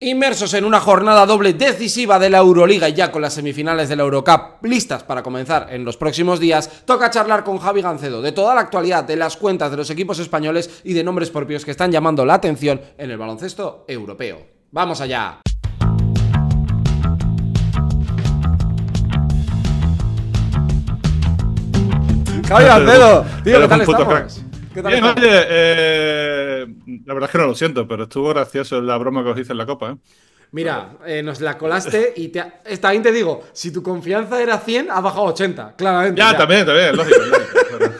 Inmersos en una jornada doble decisiva de la Euroliga y ya con las semifinales de la Eurocup listas para comenzar en los próximos días, toca charlar con Javi Gancedo de toda la actualidad de las cuentas de los equipos españoles y de nombres propios que están llamando la atención en el baloncesto europeo. ¡Vamos allá! Javi Gancedo, tío, ¿qué tal eh, la verdad es que no lo siento, pero estuvo gracioso la broma que os hice en la copa, ¿eh? Mira, eh, nos la colaste y te Está ahí te digo, si tu confianza era 100, ha bajado 80, claramente. Ya, también, también, lógico.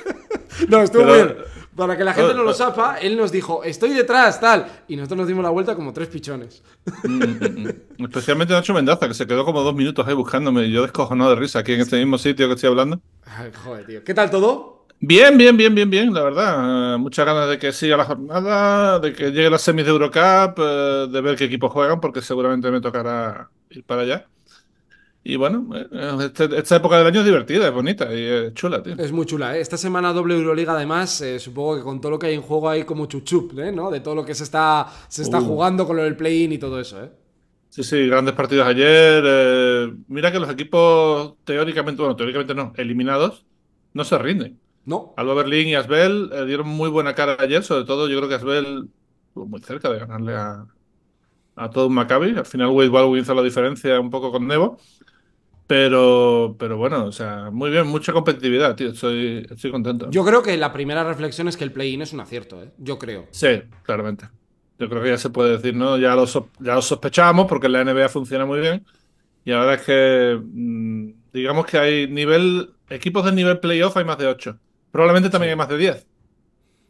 No, estuvo bien. Para que la gente no lo sepa, él nos dijo, estoy detrás, tal. Y nosotros nos dimos la vuelta como tres pichones. Mm, mm, mm. especialmente Nacho Mendaza, que se quedó como dos minutos ahí buscándome y yo descojonado de risa aquí en este mismo sitio que estoy hablando. joder, tío. ¿Qué tal todo? Bien, bien, bien, bien, bien, la verdad. Eh, muchas ganas de que siga la jornada, de que llegue la semis de Eurocup, eh, de ver qué equipos juegan, porque seguramente me tocará ir para allá. Y bueno, eh, este, esta época del año es divertida, es bonita y es chula, tío. Es muy chula, ¿eh? Esta semana doble Euroliga, además, supongo que con todo lo que hay en juego hay como chuchup, ¿no? De todo lo que se está, se está uh. jugando con lo del play-in y todo eso, ¿eh? Sí, sí, grandes partidos ayer. mira que los equipos teóricamente, bueno, teóricamente no, eliminados, no se rinden. No. Alba y Asbel eh, dieron muy buena cara ayer, sobre todo yo creo que Asbel muy cerca de ganarle a, a todo un Maccabi. Al final Wade Baldwin hizo la diferencia un poco con Nebo. Pero, pero bueno, o sea, muy bien, mucha competitividad, tío. Estoy, estoy contento. Yo creo que la primera reflexión es que el play-in es un acierto, ¿eh? Yo creo. Sí, claramente. Yo creo que ya se puede decir, ¿no? Ya lo, sospechábamos porque la NBA funciona muy bien. Y ahora es que, mm, digamos que hay nivel, equipos de nivel playoff hay más de 8. Probablemente también hay más de 10.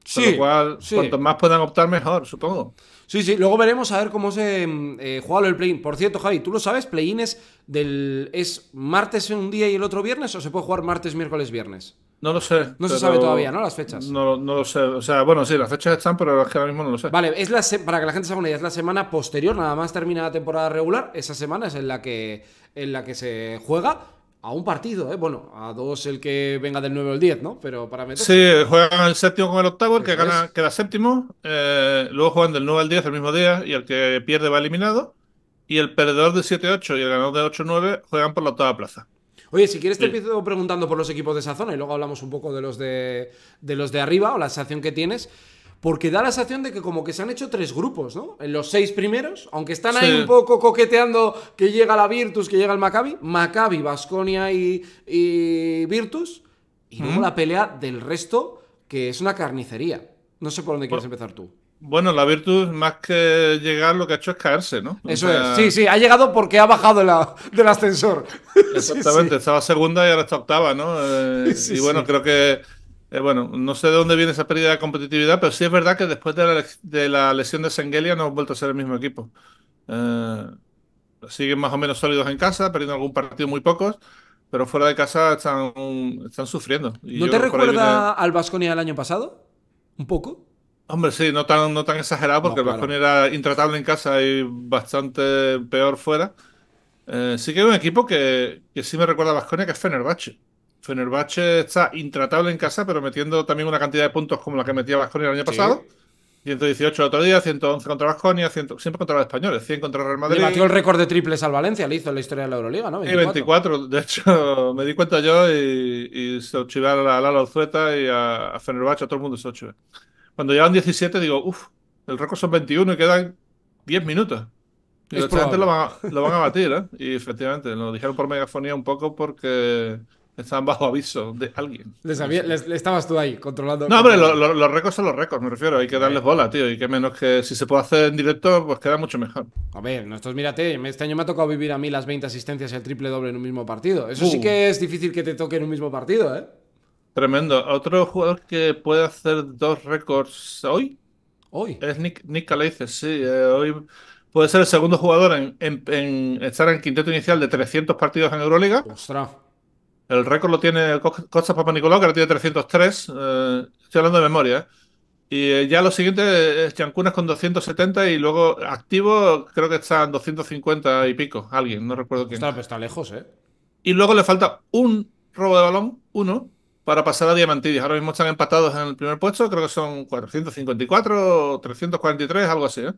Sí, Con lo cual, más puedan optar, mejor, supongo. Sí, sí, luego veremos a ver cómo se mm, eh, juega el play-in. Por cierto, Javi, ¿tú lo sabes? ¿Play-in es, del, es martes un día y el otro viernes o se puede jugar martes, miércoles, viernes? No lo sé. No se sabe todavía, ¿no? Las fechas. No, lo sé. O sea, bueno, sí, las fechas están, pero es que ahora mismo no lo sé. Vale, es la para que la gente se haga una idea, es la semana posterior, nada más termina la temporada regular. Esa semana es en la que, en la que se juega a un partido, ¿eh? Bueno, a dos el que venga del 9 al 10, ¿no? Pero para Sí, juegan el séptimo con el octavo, el que gana queda séptimo, eh, luego juegan del 9 al 10 el mismo día y el que pierde va eliminado. Y el perdedor de 7-8 y el ganador de 8-9 juegan por la octava plaza. Oye, si quieres te empiezo preguntando por los equipos de esa zona y luego hablamos un poco de los de, de los de arriba o la sensación que tienes. Porque da la sensación de que como que se han hecho tres grupos, ¿no? En los seis primeros, aunque están ahí un poco coqueteando que llega la Virtus, que llega el Maccabi, Maccabi, Basconia y, Virtus, y luego la pelea del resto, que es una carnicería. No sé por dónde quieres empezar tú. Bueno, la Virtus más que llegar lo que ha hecho es caerse, ¿no? Eso es, sí, sí, ha llegado porque ha bajado la, del ascensor. Exactamente, estaba segunda y ahora está octava, ¿no? Eh, y bueno, creo que eh, bueno, no sé de dónde viene esa pérdida de competitividad, pero sí es verdad que después de la, lesión de Sengelia no ha vuelto a ser el mismo equipo. Eh, siguen más o menos sólidos en casa, perdiendo algún partido muy pocos, pero fuera de casa están, están sufriendo. ¿No te recuerda al Vasconia el año pasado? ¿Un poco? Hombre, sí, no tan, no tan exagerado, porque el Vasconia era intratable en casa y bastante peor fuera. Eh, sí que hay un equipo que, sí me recuerda a Vasconia, que es Fenerbahce. Fenerbahce está intratable en casa, pero metiendo también una cantidad de puntos como la que metía Vasconia el año pasado. 118 el otro día, 111 contra Vasconia, siempre contra los españoles, 100 contra Real Madrid. Le batió el récord de triples al Valencia, le hizo en la historia de la Euroliga, ¿no? 24. Y 24, de hecho, me di cuenta yo y, se lo a Lalo Zueta y a, Fenerbahce, a todo el mundo se lo Cuando llevan 17 digo, uff, el récord son 21 y quedan 10 minutos. Y los lo van, a, lo van a batir, ¿eh? Y efectivamente, lo dijeron por megafonía un poco porque Estaban bajo aviso de alguien. Les, estabas tú ahí controlando. No, hombre, los récords son los récords, me refiero. Hay que darles bola, tío. Y que menos que si se puede hacer en directo, pues queda mucho mejor. A ver, nosotros, mírate, este año me ha tocado vivir a mí las 20 asistencias y el triple doble en un mismo partido. Eso sí uh. que es difícil que te toque en un mismo partido, ¿eh? Tremendo. Otro jugador que puede hacer dos récords hoy. Hoy. Es Nick, Nick sí. Eh, hoy puede ser el segundo jugador en, en estar en quinteto inicial de 300 partidos en Euroliga. Ostras. El récord lo tiene Costa Papa Nicolau, que ahora tiene 303. Eh, estoy hablando de memoria. ¿eh? Y eh, ya lo siguiente es Chancunas con 270 y luego activo creo que están 250 y pico. Alguien, no recuerdo quién. Está, lejos, ¿eh? Y luego le falta un robo de balón, uno, para pasar a Diamantidis. Ahora mismo están empatados en el primer puesto, creo que son 454 343, algo así, ¿eh?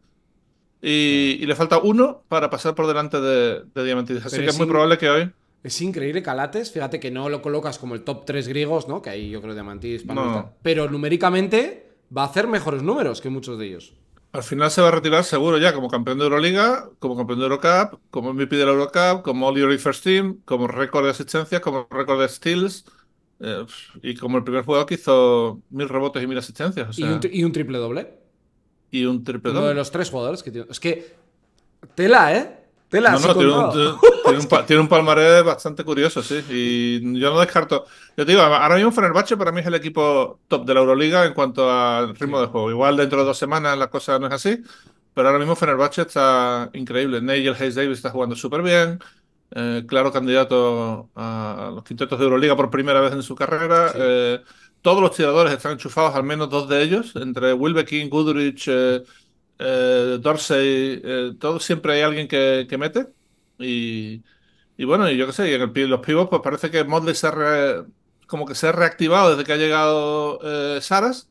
Y, le falta uno para pasar por delante de, de Así que es muy probable que hoy. Es increíble Calates, fíjate que no lo colocas como el top 3 griegos, ¿no? Que ahí yo creo Diamantis, no. Pero numéricamente va a hacer mejores números que muchos de ellos. Al final se va a retirar seguro ya como campeón de Euroliga, como campeón de Eurocup, como MVP de la Eurocup, como All First Team, como récord de asistencias, como récord de steals eh, y como el primer jugador que hizo mil rebotes y mil asistencias. ¿Y, un triple doble. Y un triple doble. Uno de los tres jugadores que tiene. Es que tela, ¿eh? no, tiene un, tiene, palmarés bastante curioso, sí. Y yo no descarto. Yo te digo, ahora mismo Fenerbahce para mí es el equipo top de la Euroliga en cuanto al ritmo de juego. Igual dentro de dos semanas la cosa no es así, pero ahora mismo Fenerbahce está increíble. Nigel Hayes Davis está jugando súper bien. Eh, claro, candidato a los quintetos de Euroliga por primera vez en su carrera. Eh, todos los tiradores están enchufados, al menos dos de ellos, entre Wilbekin, Goodrich. Eh, eh, Dorsey, eh, todo siempre hay alguien que, mete. Y, bueno, y yo qué sé, y en los pivots, pues parece que Modley se ha como que se ha reactivado desde que ha llegado eh, Saras.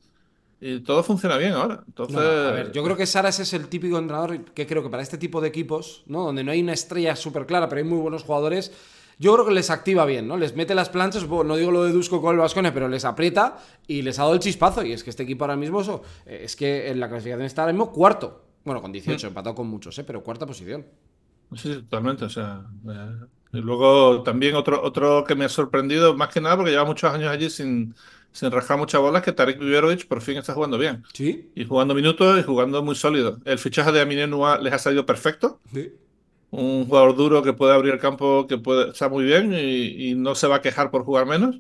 Y todo funciona bien ahora. Entonces... yo creo que Saras es el típico entrenador que creo que para este tipo de equipos, ¿no? Donde no hay una estrella súper clara, pero hay muy buenos jugadores yo creo que les activa bien, ¿no? Les mete las planchas, no digo lo de Dusko con el vascone, pero les aprieta y les ha dado el chispazo. Y es que este equipo ahora mismo, eso, eh, es que en la clasificación está ahora mismo cuarto. Bueno, con 18, mm. empatado con muchos, ¿eh? Pero cuarta posición. Sí, totalmente, o sea. Eh, y luego también otro, otro que me ha sorprendido, más que nada porque lleva muchos años allí sin, sin rajar muchas bolas, que Tarek Viverovic por fin está jugando bien. Sí. Y jugando minutos y jugando muy sólido. El fichaje de Aminé Nua les ha salido perfecto. Sí un jugador duro que puede abrir el campo, que puede, está muy bien y, no se va a quejar por jugar menos.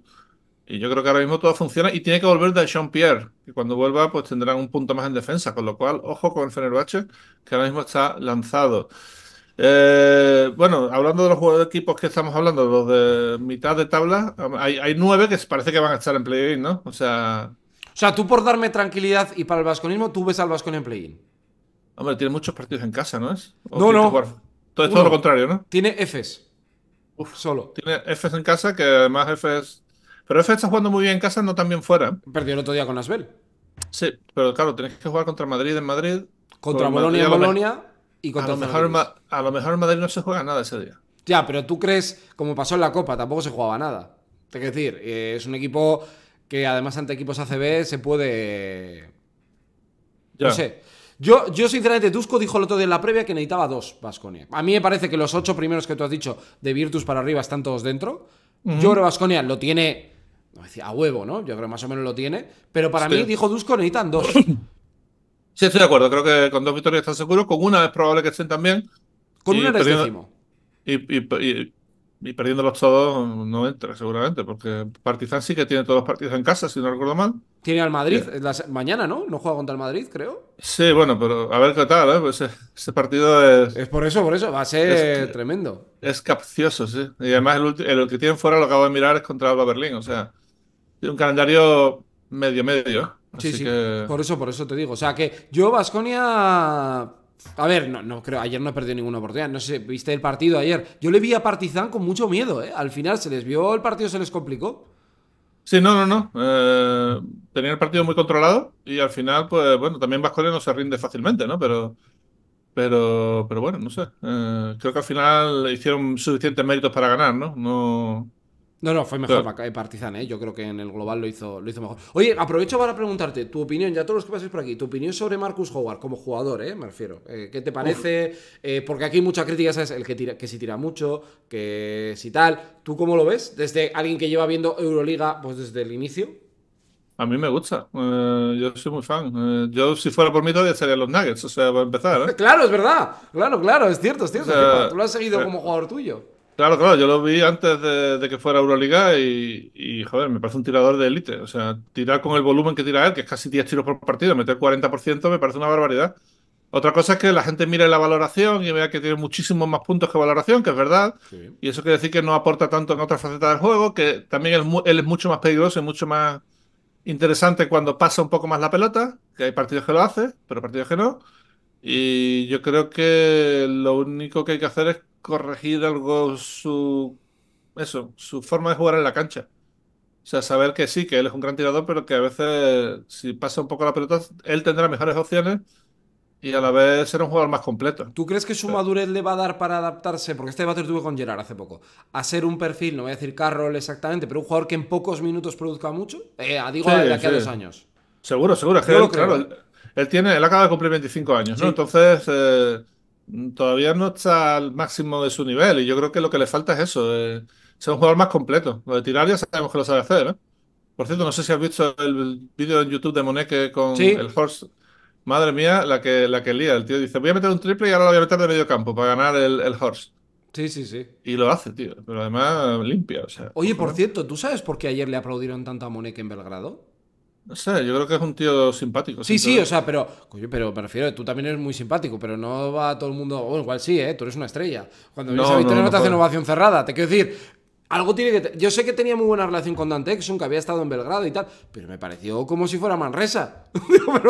Y yo creo que ahora mismo todo funciona y tiene que volver de Jean Pierre, que cuando vuelva pues tendrán un punto más en defensa, con lo cual, ojo con el Fenerbahce, que ahora mismo está lanzado. Eh, bueno, hablando de los jugadores de equipos que estamos hablando, los de mitad de tabla, hay, nueve que parece que van a estar en play-in, ¿no? O sea... sea, tú por darme tranquilidad y para el vasconismo, tú ves al vascon en play-in. Hombre, tiene muchos partidos en casa, ¿no es? no, no todo lo contrario, ¿no? Tiene Fs. Uf, solo. Tiene Fs en casa, que además Fs. Pero Fs está jugando muy bien en casa, no también fuera. Perdió el otro día con Asbel. Sí, pero claro, tenés que jugar contra Madrid en Madrid. Contra Bolonia en Bolonia y contra a lo, mejor a lo mejor en Madrid no se juega nada ese día. Ya, pero tú crees, como pasó en la Copa, tampoco se jugaba nada. Es decir, eh, es un equipo que además ante equipos ACB se puede. yo No sé. Yo, sinceramente, Dusko dijo el otro día en la previa que necesitaba dos Vasconia. A mí me parece que los ocho primeros que tú has dicho de Virtus para arriba están todos dentro. Yo creo Vasconia lo tiene a huevo, ¿no? Yo creo más o menos lo tiene. Pero para mí, dijo Dusko, necesitan dos. Sí, estoy de acuerdo. Creo que con dos victorias están seguros. Con una es probable que estén también. Con una eres décimo. y, y perdiéndolos todos no entra seguramente, porque Partizan sí que tiene todos los partidos en casa, si no recuerdo mal. Tiene al Madrid mañana, ¿no? No juega contra el Madrid, creo. Sí, bueno, pero a ver qué tal, ¿eh? Pues ese, partido es... Es por eso, por eso, va a ser tremendo. Es capcioso, sí. Y además el, que tienen fuera, lo acabo de mirar, es contra Alba Berlín, o sea, tiene un calendario medio-medio. ¿eh? Sí, sí. Por eso, por eso te digo. O sea que yo, Vasconia, a ver, no, no creo. Ayer no perdió ninguna oportunidad. No sé, viste el partido ayer. Yo le vi a Partizan con mucho miedo, ¿eh? Al final se les vio el partido, se les complicó. Sí, no, no, no. Eh, tenía el partido muy controlado y al final, pues bueno, también Vasco no se rinde fácilmente, ¿no? Pero, pero, pero bueno, no sé. Eh, creo que al final hicieron suficientes méritos para ganar, ¿no? No no, no, fue mejor eh, Partizan, ¿eh? Yo creo que en el global lo hizo, lo hizo mejor. Oye, aprovecho para preguntarte tu opinión, ya todos los que paséis por aquí, tu opinión sobre Marcus Howard como jugador, ¿eh? Me refiero. Eh, ¿Qué te parece? Eh, porque aquí hay mucha crítica, ¿sabes? El que, tira, que si tira mucho, que si tal. ¿Tú cómo lo ves? Desde alguien que lleva viendo Euroliga, pues desde el inicio. A mí me gusta, yo soy muy fan. yo, si fuera por mí, todavía sería los Nuggets, o sea, para empezar. Claro, es verdad, claro, claro, es cierto, es cierto. tú lo has seguido como jugador tuyo. Claro, claro, yo lo vi antes de, que fuera Euroliga y, y, joder, me parece un tirador de élite. O sea, tirar con el volumen que tira él, que es casi 10 tiros por partido, meter 40%, me parece una barbaridad. Otra cosa es que la gente mire la valoración y vea que tiene muchísimos más puntos que valoración, que es verdad. Y eso quiere decir que no aporta tanto en otras facetas del juego, que también él es mucho más peligroso y mucho más interesante cuando pasa un poco más la pelota, que hay partidos que lo hace, pero partidos que no. Y yo creo que lo único que hay que hacer es corregir algo su eso, su forma de jugar en la cancha. O sea, saber que sí, que él es un gran tirador, pero que a veces si pasa un poco la pelota, él tendrá mejores opciones y a la vez será un jugador más completo. ¿Tú crees que su madurez le va a dar para adaptarse? Porque este debate lo tuve con Gerard hace poco. A ser un perfil, no voy a decir Carroll exactamente, pero un jugador que en pocos minutos produzca mucho. Eh, digo, de aquí dos años. Seguro, seguro. claro, él tiene, él acaba de cumplir 25 años, ¿no? Entonces, eh, todavía no está al máximo de su nivel. Y yo creo que lo que le falta es eso, eh, ser un jugador más completo. Lo de tirar ya sabemos que lo sabe hacer, ¿eh? Por cierto, no sé si has visto el vídeo en YouTube de Moneke con el Horse. Madre mía, la que, la que lía. El tío dice, voy a meter un triple y ahora lo voy a meter de medio campo para ganar el, Horse. Sí, sí, sí. Y lo hace, tío. Pero además limpia, Oye, por cierto, ¿tú sabes por qué ayer le aplaudieron tanto a Moneke en Belgrado? No sé, yo creo que es un tío simpático. Sí, sí, o sea, pero, pero me refiero, tú también eres muy simpático, pero no va todo el mundo. igual sí, ¿eh? Tú eres una estrella. Cuando vienes a Victoria no, te hacen ovación cerrada. Te quiero decir, algo tiene que. Yo sé que tenía muy buena relación con Dante un que había estado en Belgrado y tal, pero me pareció como si fuera Manresa.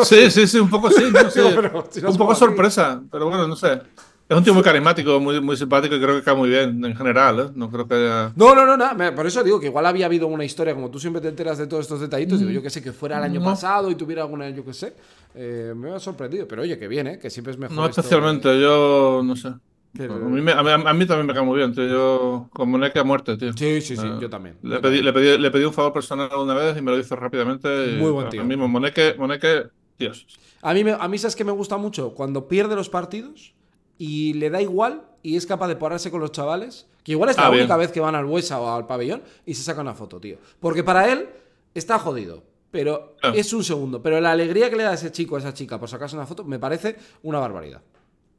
Sí, sí, sí, un poco sí. un poco sorpresa, pero bueno, no sé. Es un tío muy carismático, muy, muy simpático y creo que cae muy bien en general, ¿eh? No creo que No, no, no, por eso digo que igual había habido una historia, como tú siempre te enteras de todos estos detallitos, mm. yo que sé, que fuera el año pasado y tuviera alguna, yo que sé, eh, me ha sorprendido, pero oye, que bien, ¿eh? Que siempre es mejor. No especialmente, yo no sé. A, mí también me cae muy bien, tío. Yo que a muerte, tío. Sí, sí, sí, ah, yo también. Le, pedí, un favor personal una vez y me lo hizo rápidamente. muy buen tío. A mismo, Moneque, Dios. A mí, a mí, ¿sabes que me gusta mucho? Cuando pierde los partidos, y le da igual y es capaz de pararse con los chavales, que igual es la ah, única vez que van al Huesa o al pabellón y se saca una foto, tío. Porque para él está jodido, pero es un segundo. Pero la alegría que le da a ese chico, a esa chica, por sacarse una foto, me parece una barbaridad.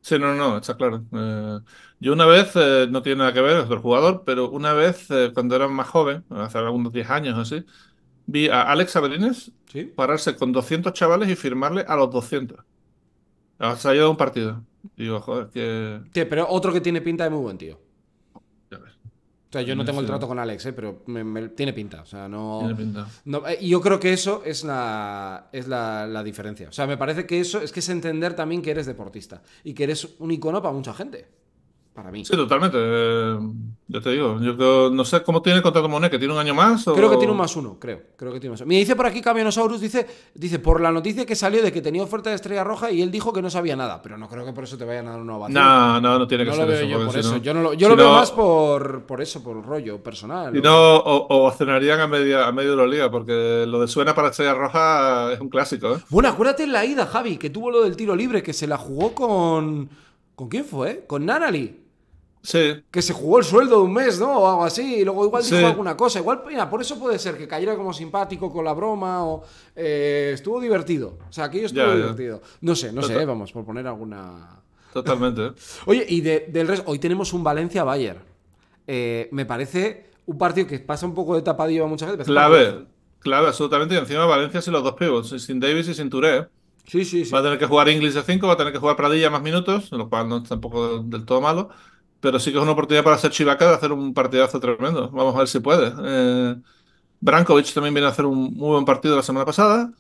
Sí, no, no, está claro. Eh, yo una vez, eh, no tiene nada que ver, es otro jugador, pero una vez, eh, cuando era más joven, hace algunos 10 años o así, vi a Alex Abrines pararse con 200 chavales y firmarle a los 200. Ha salido un partido joder, que. pero otro que tiene pinta de muy buen tío. O sea, yo no, tengo el trato con Alex, eh, pero tiene pinta. O sea, no. Tiene eh, yo creo que eso es, la, es la, diferencia. O sea, me parece que eso es que es entender también que eres deportista y que eres un icono para mucha gente para mí. Sí, totalmente. Eh, yo te digo, no sé cómo tiene el contrato Monet, que tiene un año más. ¿o? Creo que tiene un más uno, creo. Creo que tiene más Me dice por aquí Camionosaurus, dice, dice, por la noticia que salió de que tenía oferta de Estrella Roja y él dijo que no sabía nada, pero no creo que por eso te vayan a dar una ovación. No, no, no tiene que ser eso, Yo, por eso. lo, veo más por, por eso, por el rollo personal. Y no, o, o cenarían a, media, a medio de la liga, porque lo de suena para Estrella Roja es un clásico. ¿eh? Bueno, acuérdate en la ida, Javi, que tuvo lo del tiro libre, que se la jugó con... ¿Con quién fue? Con Nanali. Que se jugó el sueldo de un mes, ¿no? O algo así. Y luego igual dijo alguna cosa. Igual, mira, por eso puede ser que cayera como simpático con la broma o. Eh, estuvo divertido. O sea, aquello estuvo divertido. No sé, no sé, vamos, por poner alguna. Totalmente. Oye, y del resto. Hoy tenemos un Valencia-Bayern. Eh, me parece un partido que pasa un poco de tapadillo a mucha gente. Clave, clave, absolutamente. Y encima Valencia sin los dos pivots, sin Davis y sin Touré. Sí, sí, sí. Va a tener que jugar Inglis de 5, va a tener que jugar Pradilla más minutos, lo cual no es tampoco del todo malo pero sí que es una oportunidad para hacer Chivaca de hacer un partidazo tremendo. Vamos a ver si puede. Eh, Brankovic también viene a hacer un muy buen partido la semana pasada.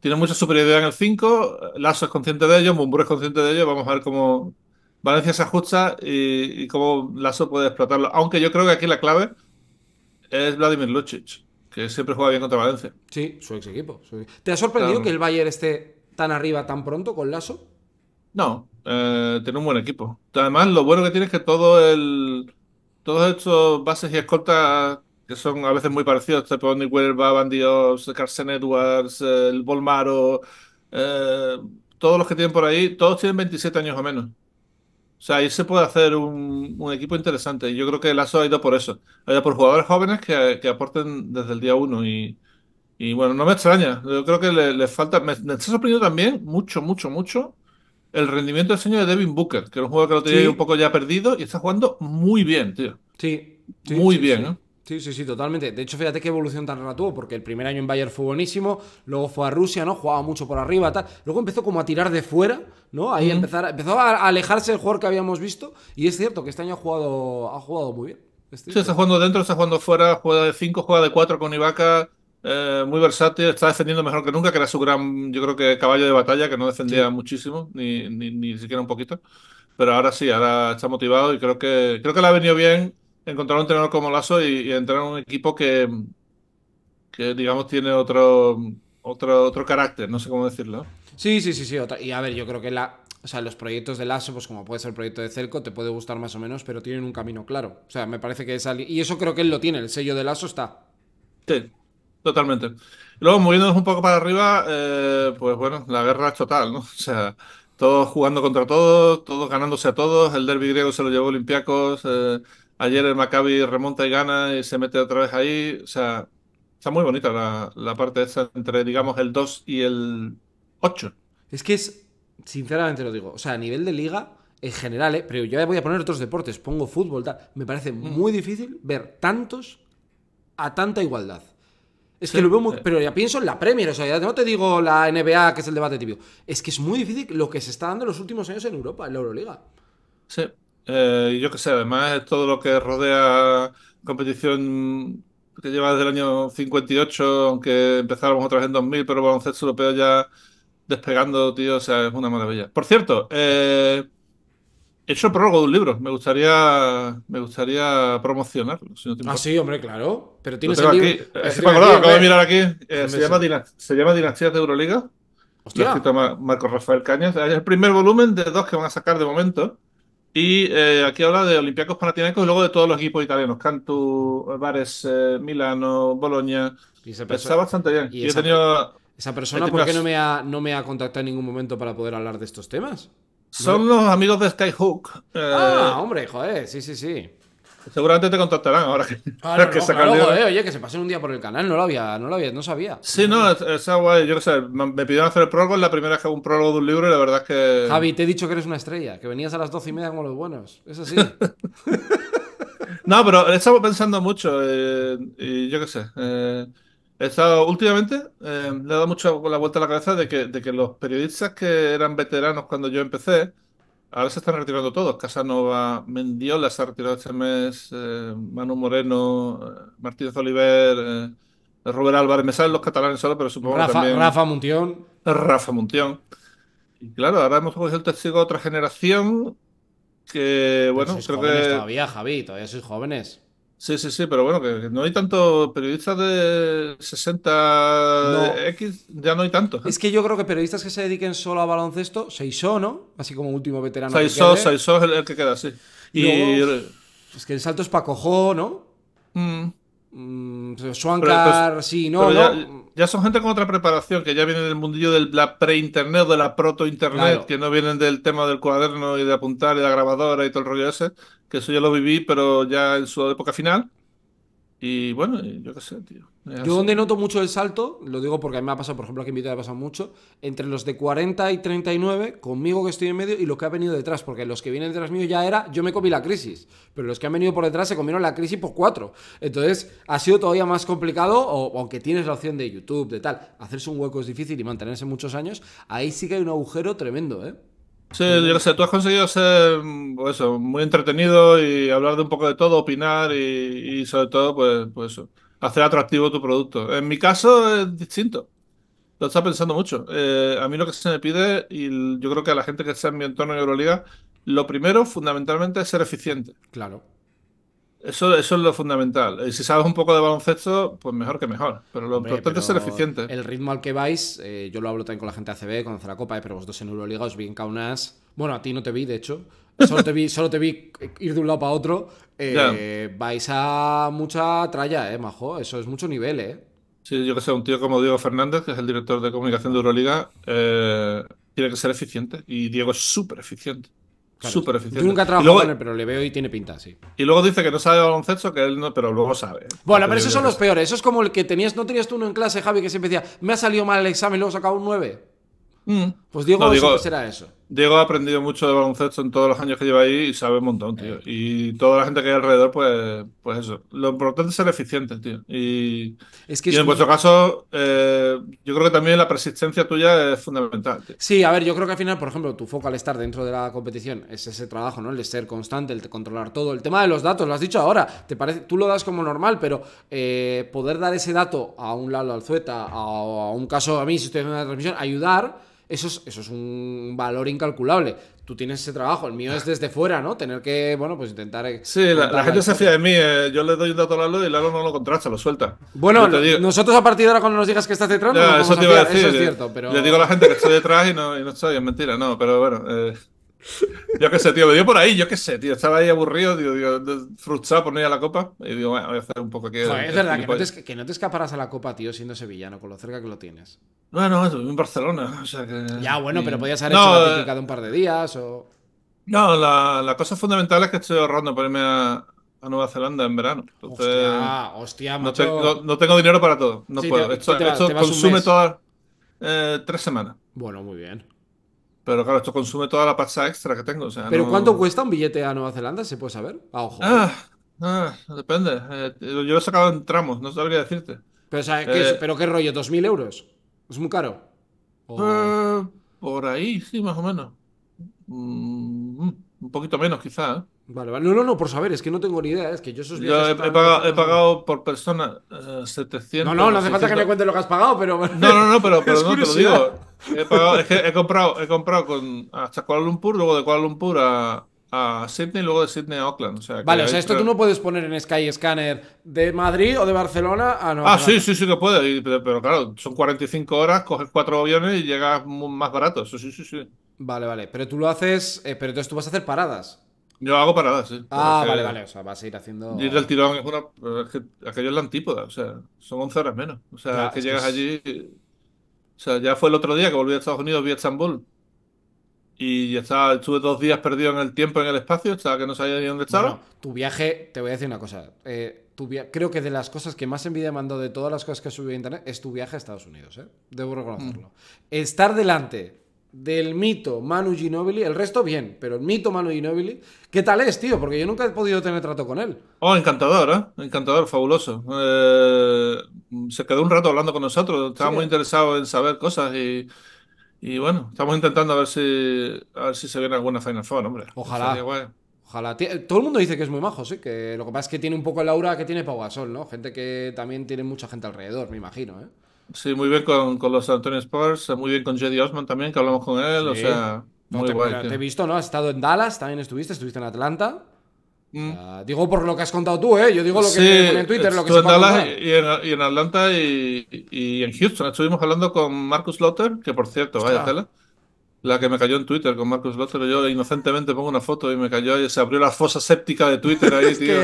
Tiene mucha superioridad en el 5. Lazo es consciente de ello, Mumbur es consciente de ello. Vamos a ver cómo Valencia se ajusta y, cómo Lazo puede explotarlo. Aunque yo creo que aquí la clave es Vladimir Lucic, que siempre juega bien contra Valencia. Sí, su ex equipo. ¿Te ha sorprendido que el Bayern esté tan arriba tan pronto con Lazo? No, eh, tiene un buen equipo. Además, lo bueno que tiene es que todo el, todos estos bases y escoltas que son a veces muy parecidos, tipo Pony Huerva, Bandidos, Carson Edwards, el Bolmaro, eh, todos los que tienen por ahí, todos tienen 27 años o menos. O sea, ahí se puede hacer un, equipo interesante. Yo creo que el ASO ha ido por eso. Ha ido por jugadores jóvenes que, aporten desde el día uno. Y, bueno, no me extraña. Yo creo que le, falta. Me, me está sorprendiendo también mucho, mucho, mucho el rendimiento del señor de Devin Booker, que era un juego que lo tenía un poco ya perdido y está jugando muy bien, tío. Sí, muy bien, ¿no? ¿eh? Sí, sí, sí, totalmente. De hecho, fíjate qué evolución tan rara tuvo, porque el primer año en Bayern fue buenísimo, luego fue a Rusia, ¿no? Jugaba mucho por arriba, tal. Luego empezó como a tirar de fuera, ¿no? Ahí empezar, empezó a alejarse el jugador que habíamos visto, y es cierto que este año ha jugado, ha jugado muy bien. sí, está jugando dentro, está jugando fuera, juega de 5, juega de 4 con Ibaka, eh, muy versátil, está defendiendo mejor que nunca, que era su gran, yo creo que caballo de batalla, que no defendía muchísimo, ni, ni, ni, siquiera un poquito. Pero ahora sí, ahora está motivado y creo que creo que le ha venido bien encontrar un entrenador como Lazo y, entrar en un equipo que, que digamos tiene otro, otro, otro carácter, no sé cómo decirlo. Sí, sí, sí, sí. Y a ver, yo creo que la, o sea, los proyectos de Lasso, pues como puede ser el proyecto de Celco, te puede gustar más o menos, pero tienen un camino claro. O sea, me parece que es alguien. Y eso creo que él lo tiene, el sello de Lasso está. Sí. Totalmente. luego, moviéndonos un poco para arriba, eh, pues bueno, la guerra es total, ¿no? O sea, todos jugando contra todos, todos ganándose a todos. El derby griego se lo llevó Olympiacos. Eh, ayer el Maccabi remonta y gana y se mete otra vez ahí. O sea, está muy bonita la, parte esa entre, digamos, el 2 y el 8. Es que es, sinceramente lo digo, o sea, a nivel de liga, en general, eh, pero yo ya voy a poner otros deportes, pongo fútbol, tal. Me parece mm. muy difícil ver tantos a tanta igualdad. Es que lo veo muy. Pero ya pienso en la Premier, o sea, ya no te digo la NBA, que es el debate tibio. Es que es muy difícil lo que se está dando en los últimos años en Europa, en la Euroliga. Sí. Eh, yo qué sé, además todo lo que rodea competición que lleva desde el año 58, aunque empezáramos otra vez en 2000, pero baloncesto europeo ya despegando, tío, o sea, es una maravilla. Por cierto, eh, He hecho el prólogo de un libro, me gustaría, me gustaría promocionarlo. ah, sí, hombre, claro. Pero tienes el eh, acabo de mirar aquí. Eh, se, llama Dinastías de Euroliga. Hostia. Marco Rafael Cañas. Es el primer volumen de dos que van a sacar de momento. Y eh, aquí habla de Olympiacos Panathinaikos y luego de todos los equipos italianos. Cantu, Bares, Milano, Bologna. Y Está bastante bien. esa, esa persona, ¿por qué no me, ha, no me ha contactado en ningún momento para poder hablar de estos temas? Son los amigos de Skyhook. Eh, ah, hombre, joder, sí, sí, sí. Seguramente te contactarán ahora que, ah, oye, que se pasen un día por el canal, no lo había, no lo había, no sabía. Sí, no, esa guay, yo qué sé, me pidieron hacer el prólogo, es la primera vez que hago un prólogo de un libro y la verdad es que. Javi, te he dicho que eres una estrella, que venías a las doce y media como los buenos. Eso sí. no, pero estado pensando mucho, eh, y yo qué sé. Eh, estado, últimamente eh, le he dado mucho la vuelta a la cabeza de que, los periodistas que eran veteranos cuando yo empecé, ahora se están retirando todos. Casanova, Mendiola se ha retirado este mes, eh, Manu Moreno, eh, Martínez Oliver, Robert Álvarez, me salen los catalanes solo, pero supongo que también... Rafa Muntión. Rafa Muntión. Y claro, ahora hemos cogido el testigo de otra generación que, bueno, creo que... Todavía, Javi, todavía sois jóvenes. Sí, sí, sí, pero bueno, que, no hay tantos periodistas de 60 X, ya no hay tantos. ¿eh? Es que yo creo que periodistas que se dediquen solo a baloncesto, Seiso, ¿no? Así como último veterano. Seiso, Seiso es el, que queda, sí. Y, es pues, pues que el salto es Cojó, ¿no? Mm. mm pues, Car, sí, no, ya, son gente con otra preparación, que ya vienen del mundillo de la pre-internet o de la proto-internet, que no vienen del tema del cuaderno y de apuntar y de la grabadora y todo el rollo ese que eso ya lo viví, pero ya en su época final. Y bueno, yo qué sé, tío. yo donde noto mucho el salto, lo digo porque a mí me ha pasado, por ejemplo, aquí en Vito me ha pasado mucho, entre los de 40 y 39, conmigo que estoy en medio, y los que han venido detrás, porque los que vienen detrás mío ya era, yo me comí la crisis, pero los que han venido por detrás se comieron la crisis por cuatro. Entonces, ha sido todavía más complicado, o, aunque tienes la opción de YouTube, de tal, hacerse un hueco es difícil y mantenerse muchos años, ahí sí que hay un agujero tremendo, ¿eh? Sí, yo sé, tú has conseguido ser pues muy entretenido y hablar de un poco de todo, opinar y, sobre todo, pues, pues hacer atractivo tu producto. En mi caso es distinto. Lo está pensando mucho. Eh, a mí lo que se me pide, y yo creo que a la gente que está en mi entorno en Euroliga, lo primero, fundamentalmente, es ser eficiente. Claro. Eso, es lo fundamental. Eh, si sabes un poco de baloncesto, pues mejor que mejor. Pero lo importante es ser eficiente. El ritmo al que vais, eh, yo lo hablo también con la gente de ACB, con la Copa, eh, pero vosotros en Euroliga os vi en Kaunas. Bueno, a ti no te vi, de hecho. Solo te vi, solo te vi ir de un lado para otro. Vais a mucha tralla, ¿eh, majo? Eso es mucho nivel, ¿eh? Sí, yo que sé, un tío como Diego Fernández, que es el director de comunicación de Euroliga, tiene que ser eficiente. Y Diego es súper eficiente. Súper Yo nunca he trabajado con él, pero le veo y tiene pinta, sí. Y luego dice que no sabe baloncesto, que él no, pero luego sabe. Bueno, pero esos son los peores. Eso es como el que tenías, no tenías tú uno en clase, Javi, que siempre decía, me ha salido mal el examen, luego sacaba un 9. Mm. Pues Diego, no, será eso. Diego ha aprendido mucho de baloncesto en todos los años que lleva ahí y sabe un montón, tío. Eh. Y toda la gente que hay alrededor, pues, pues eso. Lo importante es ser eficiente, tío. Y, es en vuestro caso, eh, yo creo que también la persistencia tuya es fundamental. Tío. Sí, a ver, yo creo que al final, por ejemplo, tu foco al estar dentro de la competición es ese trabajo, ¿no? El de ser constante, el de controlar todo. El tema de los datos, lo has dicho ahora. Te parece, tú lo das como normal, pero eh, poder dar ese dato a un lado Alzueta, a, a un caso, a mí, si estoy haciendo una transmisión, ayudar eso es, eso es un valor incalculable. Tú tienes ese trabajo, el mío es desde fuera, ¿no? Tener que, bueno, pues intentar... Eh, sí, la, gente se fía de mí, eh, yo le doy un dato a Lalo y Lalo no lo contrasta, lo suelta. Bueno, nosotros a partir de ahora cuando nos digas que estás detrás, no eso, te iba a decir, eso es eh. cierto, pero... Le digo a la gente que estoy detrás y no, y no estoy, es mentira, no, pero bueno... Yo qué sé, tío, me dio por ahí, yo qué sé, tío. Estaba ahí aburrido, frustrado por no ir a la copa. Y digo, bueno, voy a hacer un poco aquí. es verdad, que no, te, que escaparás a la copa, tío, siendo sevillano, con lo cerca que lo tienes. No, no, en Barcelona. ya, bueno, pero podías haber hecho la eh, típica de un par de días o. No, la, cosa fundamental es que estoy ahorrando para irme a, Nueva Zelanda en verano. Entonces, hostia, hostia, No, tengo, dinero para todo. No puedo. esto, consume todas eh, tres semanas. Bueno, muy bien. Pero claro, esto consume toda la pasta extra que tengo. ¿Pero cuánto cuesta un billete a Nueva Zelanda? ¿Se puede saber? A ah, ojo. Ah, ah depende. Eh, yo lo he sacado en tramos, no sabría decirte. Pero, ¿qué, eh, ¿pero qué rollo? ¿2.000 euros? ¿Es muy caro? Eh, por ahí, sí, más o menos. Mm, un poquito menos, quizá. Vale, No, no, no, por saber, es que no tengo ni idea. Es que yo esos he, pagado, he, pagado, por persona 700. Eh, no, no, no hace falta que me cuentes lo que has pagado, pero. No, no, no, pero, pero no te lo digo. He, he comprado, he comprado con, hasta Kuala Lumpur, luego de Kuala Lumpur a, a y luego de Sydney a Auckland vale, o sea, esto tú no puedes poner en Sky Scanner de Madrid o de Barcelona a Nueva Ah, ah sí, sí, sí que puede. Pero, claro, son 45 horas, coges cuatro aviones y llegas más barato. Eso sí, sí, sí. Vale, vale. Pero tú lo haces. Eh, pero entonces tú vas a hacer paradas. Yo hago paradas, sí. ¿eh? Ah, vale, vale. O sea, vas a ir haciendo. Ir del tirón es una. aquello es la antípoda. O sea, son 11 horas menos. O sea, que llegas allí. O sea, ya fue el otro día que volví a Estados Unidos, vi a Estambul. Y estaba, estuve dos días perdido en el tiempo, en el espacio, estaba que no sabía ni dónde estaba. tu viaje, te voy a decir una cosa. Eh, tu creo que de las cosas que más envidia mandó de todas las cosas que he subido a internet es tu viaje a Estados Unidos, ¿eh? Debo reconocerlo. Mm. Estar delante del mito Manu Ginobili, el resto bien, pero el mito Manu Ginobili, ¿qué tal es, tío? Porque yo nunca he podido tener trato con él. Oh, encantador, ¿eh? Encantador, fabuloso. Eh, se quedó un rato hablando con nosotros, estaba muy interesado en saber cosas y, bueno, estamos intentando a ver si, a ver si se viene alguna Final Four, hombre. Ojalá. Ojalá. Todo el mundo dice que es muy majo, sí. Que lo que pasa es que tiene un poco el aura que tiene Pau Gasol, ¿no? Gente que también tiene mucha gente alrededor, me imagino, ¿eh? Sí, muy bien con, los Antonio Spurs, muy bien con Jedi Osman también, que hablamos con él, o sea... muy te, guay, te he visto, ¿no? Has estado en Dallas, también estuviste, estuviste en Atlanta. Mm. digo por lo que has contado tú, ¿eh? Yo digo lo que en Twitter, lo que en Dallas y en, Atlanta y, en Houston. Estuvimos hablando con Marcus Lotter, que por cierto, vaya tela la que me cayó en Twitter con Marcos que Yo inocentemente pongo una foto y me cayó y se abrió la fosa séptica de Twitter ahí, tío.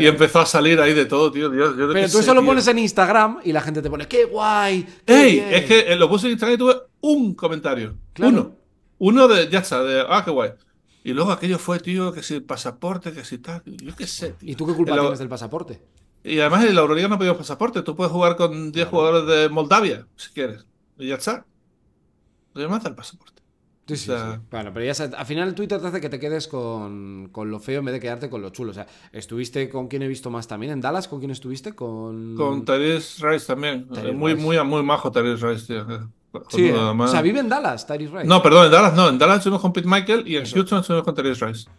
Y empezó a salir ahí de todo, tío. Pero tú eso lo pones en Instagram y la gente te pone, ¡qué guay! ¡Ey! Es que eh, lo puse en Instagram y tuve un comentario. Uno. Uno de, ya está, de, ¡ah, qué guay! Y luego aquello fue, tío, que si el pasaporte, que si tal. Yo qué sé, ¿Y tú qué culpa tienes del pasaporte? Y además en la Euroliga no pedimos pasaporte. Tú puedes jugar con 10 jugadores de Moldavia, si quieres. Y ya está. No mata el pasaporte. Sí, sí, sí. Bueno, pero ya sabes, al final Twitter te hace que te quedes con, con, lo feo en vez de quedarte con lo chulo. O sea, estuviste con quién he visto más también. ¿En Dallas con quién estuviste? Con, con Tyrese Rice también. muy, muy, muy majo Tyrese Rice, tío. Sí, eh, o sea, vive en Dallas, Tyrese Rice. No, perdón, en Dallas no. En Dallas estuvimos con Pete Michael y en Houston estuvimos con Tyrese Rice.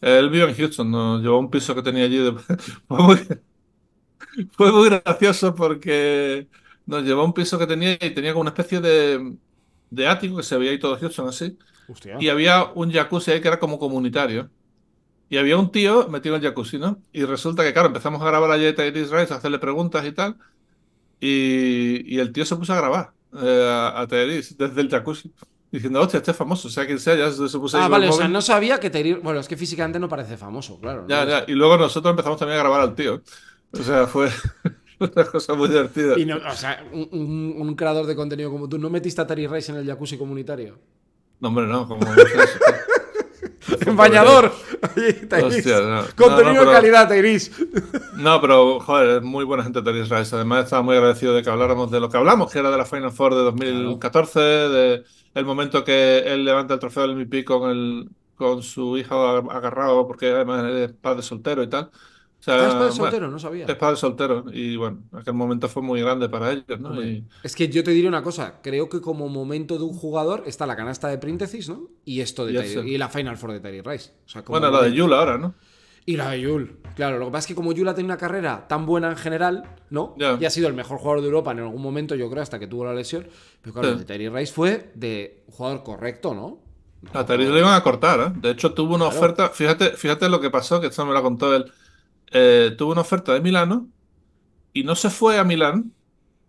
Él vive en Houston, ¿no? llevó un piso que tenía allí. De... fue, muy... gracioso porque nos llevó un piso que tenía y tenía como una especie de de ático que se veía ahí todo son así. Y había un jacuzzi ahí que era como comunitario. Y había un tío metido en el jacuzzi, ¿no? Y resulta que, claro, empezamos a grabar a Jetta y a hacerle preguntas y tal. Y, y, el tío se puso a grabar eh, a, a desde el jacuzzi. Diciendo, hostia, este es famoso, o sea, quien sea, ya se, se puso Ah, vale, o sea, no sabía que Teris... Bueno, es que físicamente no parece famoso, claro. Ya, ya, y luego nosotros empezamos también a grabar al tío. O sea, fue... una cosa muy divertida. o sea, un, creador de contenido como tú, ¿no metiste a Terry Rice en el jacuzzi comunitario? No, hombre, no, como... en bañador. no. Contenido de calidad, Tairis. No, pero, joder, es muy buena gente Tairis Rice. Además, estaba muy agradecido de que habláramos de lo que hablamos, que era de la Final Four de 2014, de el momento que él levanta el trofeo del MVP con, el, con su hijo agarrado, porque además es padre soltero y tal. Ah, ¿Es para es soltero, no sabía. Es el soltero. Y bueno, aquel momento fue muy grande para ellos, ¿no? Es que yo te diré una cosa. Creo que como momento de un jugador está la canasta de Príntesis, ¿no? Y esto de Y la Final Four de Tyree Rice. bueno, la de Yul ahora, ¿no? Y la de Yul. Claro, lo que pasa es que como Yul ha tenido una carrera tan buena en general, ¿no? Y ha sido el mejor jugador de Europa en algún momento, yo creo, hasta que tuvo la lesión. Pero claro, Rice fue de jugador correcto, ¿no? A Tyree le iban a cortar, ¿eh? De hecho, tuvo una oferta. Fíjate, fíjate lo que pasó, que esto me la contó él. El eh, tuvo una oferta de Milano y no se fue a Milán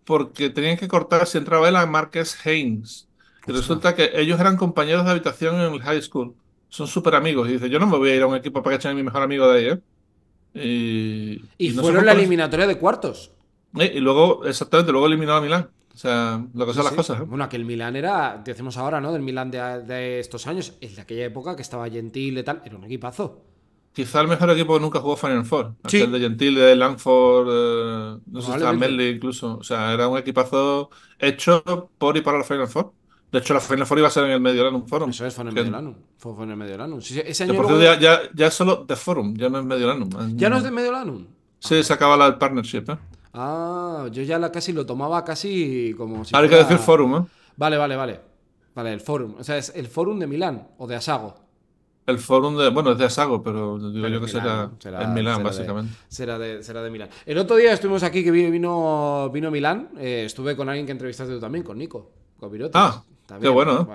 porque tenían que cortar si entraba él a Marques Haynes. Y resulta que ellos eran compañeros de habitación en el high school. Son súper amigos. Y dice, yo no me voy a ir a un equipo para que echen a mi mejor amigo de ahí, ¿eh? Y, fueron la eliminatoria de cuartos. Y, luego, exactamente, luego eliminó a Milán. O sea, lo que son las cosas. bueno Bueno, aquel Milán era, decimos ahora, ¿no? Del Milán de, estos años, es de aquella época que estaba Gentil y tal, era un equipazo. Quizá el mejor equipo que nunca jugó Final Four. El de Gentile, de Langford, eh, no sé si si Medley, incluso. O sea, era un equipazo hecho por y para la Final Four. De hecho, la Final Four iba a ser en el Mediolanum Forum. Eso es, fue en el Mediolanum. Fue, en el Mediolanum. ese año ya, ya, es solo de Forum, ya no es Mediolanum. ¿Ya no es de Mediolanum? Sí, ah. se acaba la, partnership. ¿eh? Ah, yo ya la casi lo tomaba casi como si Ahora hay que decir Forum, ¿eh? Vale, vale, vale. Vale, el Forum. O sea, es el Forum de Milán o de Asago. El forum de. Bueno, es de Asago, pero digo yo que será, en Milán, básicamente. será, de, será Milán. El otro día estuvimos aquí que vino, vino Milán. Eh, estuve con alguien que entrevistaste tú también, con Nico. Con ah, qué bueno.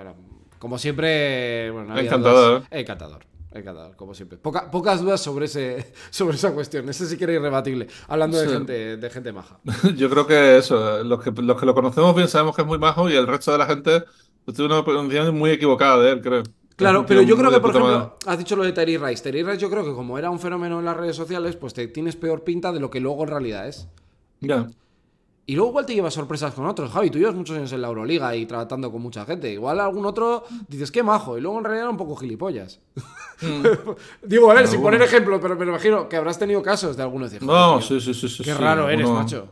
Como siempre, bueno, encantador. El ¿eh? Encantador. Encantador, como siempre. pocas dudas sobre, ese, sobre esa cuestión. Ese sí que era irrebatible. Hablando de, gente, de gente maja. Yo creo que eso, los que, los que lo conocemos bien sabemos que es muy majo y el resto de la gente pues, tiene una opinión muy equivocada de él, creo. Claro, pero yo creo que, por ejemplo, has dicho lo de Terry Rice. Terry Rice yo creo que como era un fenómeno en las redes sociales, pues te tienes peor pinta de lo que luego en realidad es. Ya. Y luego igual te llevas sorpresas con otros. Javi, tú llevas muchos años en la Euroliga y tratando con mucha gente. Igual algún otro dices, qué majo. Y luego en realidad era un poco gilipollas. Mm. Digo, a ver, sin poner ejemplo, pero me imagino que habrás tenido casos de algunos. De, no, sí, sí, sí, sí. Qué raro eres, macho.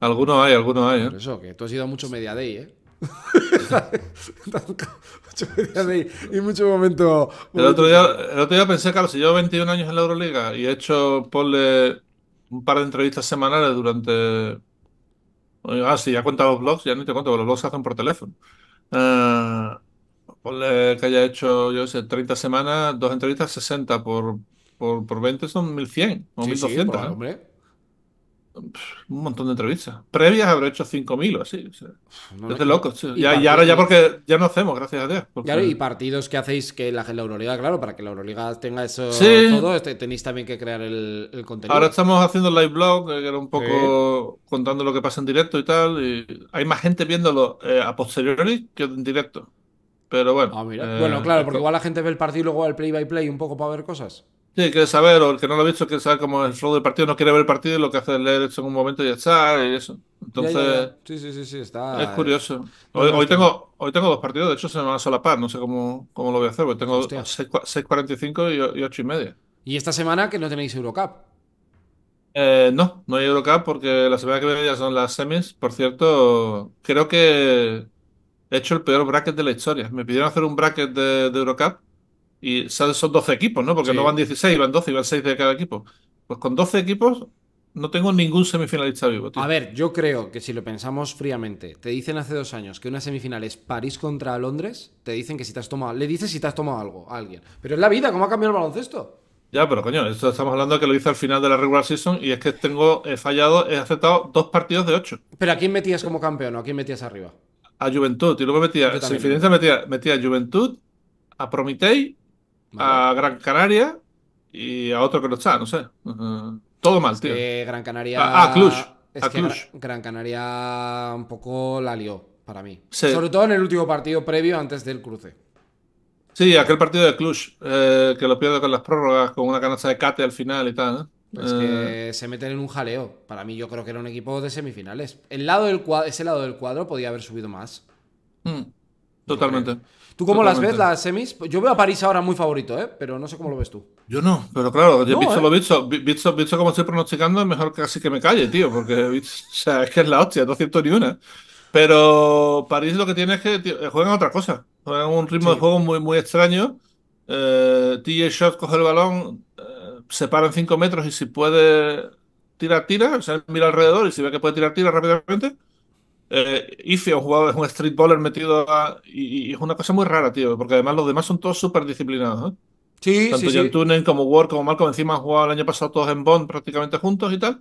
Alguno hay, alguno hay. ¿eh? Por eso, que tú has ido mucho media day, ¿eh? y, mucho momento. El otro, día, otro día pensé, claro, si yo 21 años en la Euroliga y he hecho ponle un par de entrevistas semanales durante. Ah, sí, ya cuenta los blogs, ya no te cuento, los blogs se hacen por teléfono. Eh, ponle que haya hecho, yo sé, 30 semanas, dos entrevistas, 60 por, por, por 20 son 1100 o 1200. ¿eh? hombre un montón de entrevistas. Previas habré hecho 5.000 o así. y, ahora ya porque ya no hacemos, gracias a Dios. y partidos que hacéis que la, la Euroliga, claro, para que la Euroliga tenga eso todo, este, tenéis también que crear el, contenido. Ahora estamos haciendo el live blog, eh, que era un poco contando lo que pasa en directo y tal. hay más gente viéndolo eh, a posteriori que en directo. Pero bueno. Ah, eh, bueno, claro, porque igual la gente ve el partido luego el play by play un poco para ver cosas. Sí, quiere saber, o el que no lo ha visto quiere saber cómo es el flow del partido, no quiere ver el partido, y lo que hace es leer esto en un momento y ya está, y eso. Entonces, Sí, sí, sí, está. Es eh, curioso. Hoy, tengo, hoy tengo dos partidos, de hecho se me van a solapar, no sé cómo, cómo lo voy a hacer, porque tengo 6.45 y 8 y media. ¿Y esta semana que no tenéis Eurocup? Eh, no, no hay Eurocup porque la semana que viene ya son las semis. Por cierto, creo que he hecho el peor bracket de la historia. Me pidieron hacer un bracket de, de Eurocup y son 12 equipos, ¿no? Porque no van 16, van 12 y van 6 de cada equipo. Pues con 12 equipos no tengo ningún semifinalista vivo. A ver, yo creo que si lo pensamos fríamente, te dicen hace dos años que una semifinal es París contra Londres, te dicen que si te has tomado, le dices si te has tomado algo a alguien. Pero es la vida, ¿cómo ha cambiado el baloncesto? Ya, pero coño, esto estamos hablando de que lo hice al final de la regular season y es que tengo he fallado, he aceptado dos partidos de ocho. Pero ¿a quién metías como campeón o a quién metías arriba? A Juventud. Y luego metía, Sin metía, metía a Juventud, a Prometei a Gran Canaria y a otro que no está, no sé. todo mal, tío. Gran Canaria. Ah, Clush. que Gran Canaria un poco la lió para mí. Sobre todo en el último partido previo antes del cruce. Sí, aquel partido de Cluj, eh, que lo pierde con las prórrogas, con una canasta de Cate al final y tal. Pues es que eh. se meten en un jaleo. Para mí, yo creo que era un equipo de semifinales. El lado del ese lado del cuadro podía haber subido más. Mm. Totalmente. ¿Tú cómo las ves las semis? Yo veo a París ahora muy favorito, ¿eh? pero no sé cómo lo ves tú. Yo no, pero claro, ¿eh? visto lo visto, visto, visto como estoy pronosticando, es mejor casi que me calle, tío, porque es que es la hostia, no ni una. Pero París lo que tiene es que juegan otra cosa, juegan un ritmo de juego muy, muy extraño. Eh, TJ Shot coge el balón, eh, se para en 5 metros y si puede tirar, tira, o sea, mira alrededor y si ve que puede tirar, tira rápidamente eh, ha jugado es un street bowler metido y, es una cosa muy rara, tío, porque además los demás son todos súper disciplinados. ¿eh? Sí, Sí, Tanto el Tunen como Ward como Malcolm encima han jugado el año pasado todos en Bond prácticamente juntos y tal.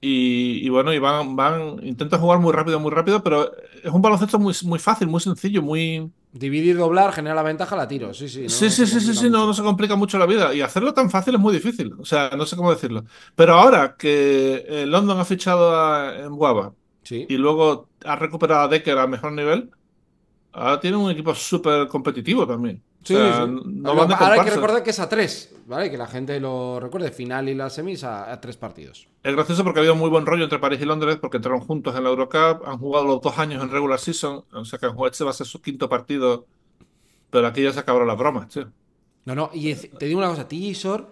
Y, bueno, y van, van, intentan jugar muy rápido, muy rápido, pero es un baloncesto muy, muy fácil, muy sencillo, muy... Dividir, doblar, genera la ventaja, la tiro, sí, sí. Sí, sí, sí, sí, no, se complica mucho la vida. Y hacerlo tan fácil es muy difícil, o sea, no sé cómo decirlo. Pero ahora que eh, London ha fichado a Guava, y luego ha recuperado a Decker a mejor nivel. Ahora tiene un equipo súper competitivo también. Sí, Ahora, hay que recordar que es a tres, ¿vale? Que la gente lo recuerde, final y la semis a, tres partidos. Es gracioso porque ha habido muy buen rollo entre París y Londres porque entraron juntos en la Eurocup, han jugado los dos años en regular season, o sea que en este va a ser su quinto partido, pero aquí ya se acabaron las bromas, No, no, y te digo una cosa, ti, Isor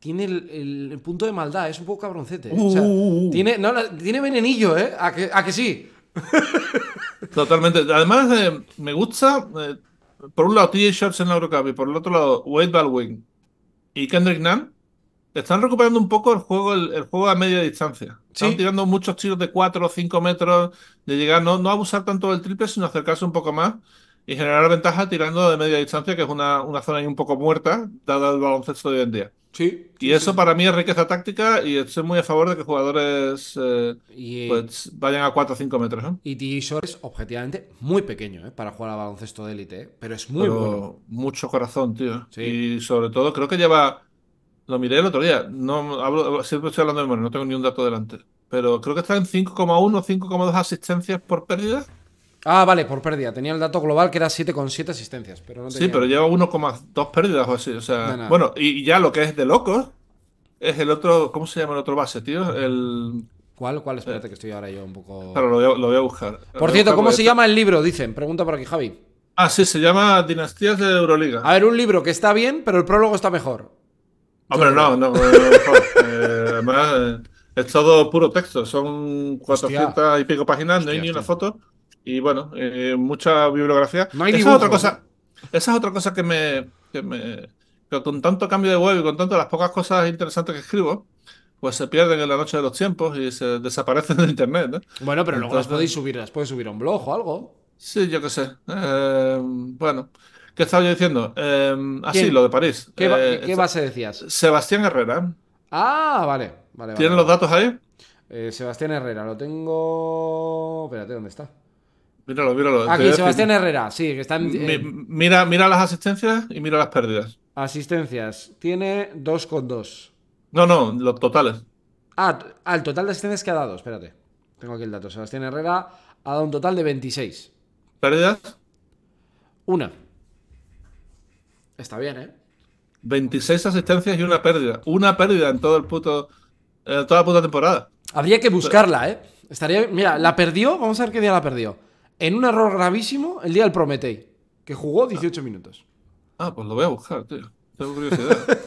tiene el, punto de maldad, es un poco cabroncete. Uh. tiene, tiene venenillo, ¿eh? ¿A que, a que sí? Totalmente. Además, eh, me gusta, eh, por un lado, TJ Shorts en la Eurocup y por el otro lado, Wade Baldwin y Kendrick Nunn están recuperando un poco el juego el, juego a media distancia. Están tirando muchos tiros de 4 o 5 metros, de llegar, no, abusar tanto del triple, sino acercarse un poco más y generar ventaja tirando de media distancia, que es una, una zona ahí un poco muerta, dada el baloncesto de hoy en día. Sí. Y eso para mí es riqueza táctica y estoy muy a favor de que jugadores eh, eh, pues, vayan a 4 o 5 metros. Y Tishor es objetivamente muy pequeño eh, para jugar a baloncesto de élite, pero es muy bueno. Mucho corazón, tío. Y sobre todo creo que lleva... Lo miré el otro día. No, hablo, siempre estoy hablando de memoria, no tengo ni un dato delante. Pero creo que está en 5,1 o 5,2 asistencias por pérdida Ah, vale, por pérdida. Tenía el dato global que era 7,7 asistencias, pero no Sí, pero lleva 1,2 pérdidas o así. O sea, bueno, y ya lo que es de locos es el otro. ¿Cómo se llama el otro base, tío? El. ¿Cuál? ¿Cuál? Eh, Espérate, que estoy ahora yo un poco. Claro, lo voy a, buscar. Por cierto, ¿cómo se eh. llama el libro? Dicen. Pregunta por aquí, Javi. Ah, sí, se llama Dinastías de Euroliga. A ver, un libro que está bien, pero el prólogo está mejor. Hombre, no, no. no eh, además, es todo puro texto. Son 400 y pico páginas, no hay ni una foto. Y bueno, eh, mucha bibliografía. esa es otra cosa. Esa es otra cosa que me, con tanto cambio de web y con tanto las pocas cosas interesantes que escribo, pues se pierden en la noche de los tiempos y se desaparecen de internet. Bueno, pero no luego las podéis subir, las podéis subir a un blog o algo. Sí, yo qué sé. Eh, bueno, ¿qué estaba yo diciendo? Eh, así, ah, lo de París. ¿Qué, base decías? Sebastián Herrera. Ah, vale. vale ¿Tienen los datos ahí? Sebastián Herrera, lo tengo. Espérate, ¿dónde está? Míralo, míralo. Aquí, ah, Sebastián Herrera, sí, que mira, mira las asistencias y mira las pérdidas. Asistencias. Tiene con 2,2. No, no, los totales. Ah, al ah, total de asistencias que ha dado, espérate. Tengo aquí el dato. Sebastián Herrera ha dado un total de 26. ¿Pérdidas? Una. Está bien, ¿eh? 26 asistencias y una pérdida. Una pérdida en todo el puto. toda la puta temporada. Habría que buscarla, ¿eh? Estaría. Mira, la perdió. Vamos a ver qué día la perdió en un error gravísimo el día del Prometei, que jugó 18 minutos. Ah, pues lo voy a buscar, tío. Tengo curiosidad.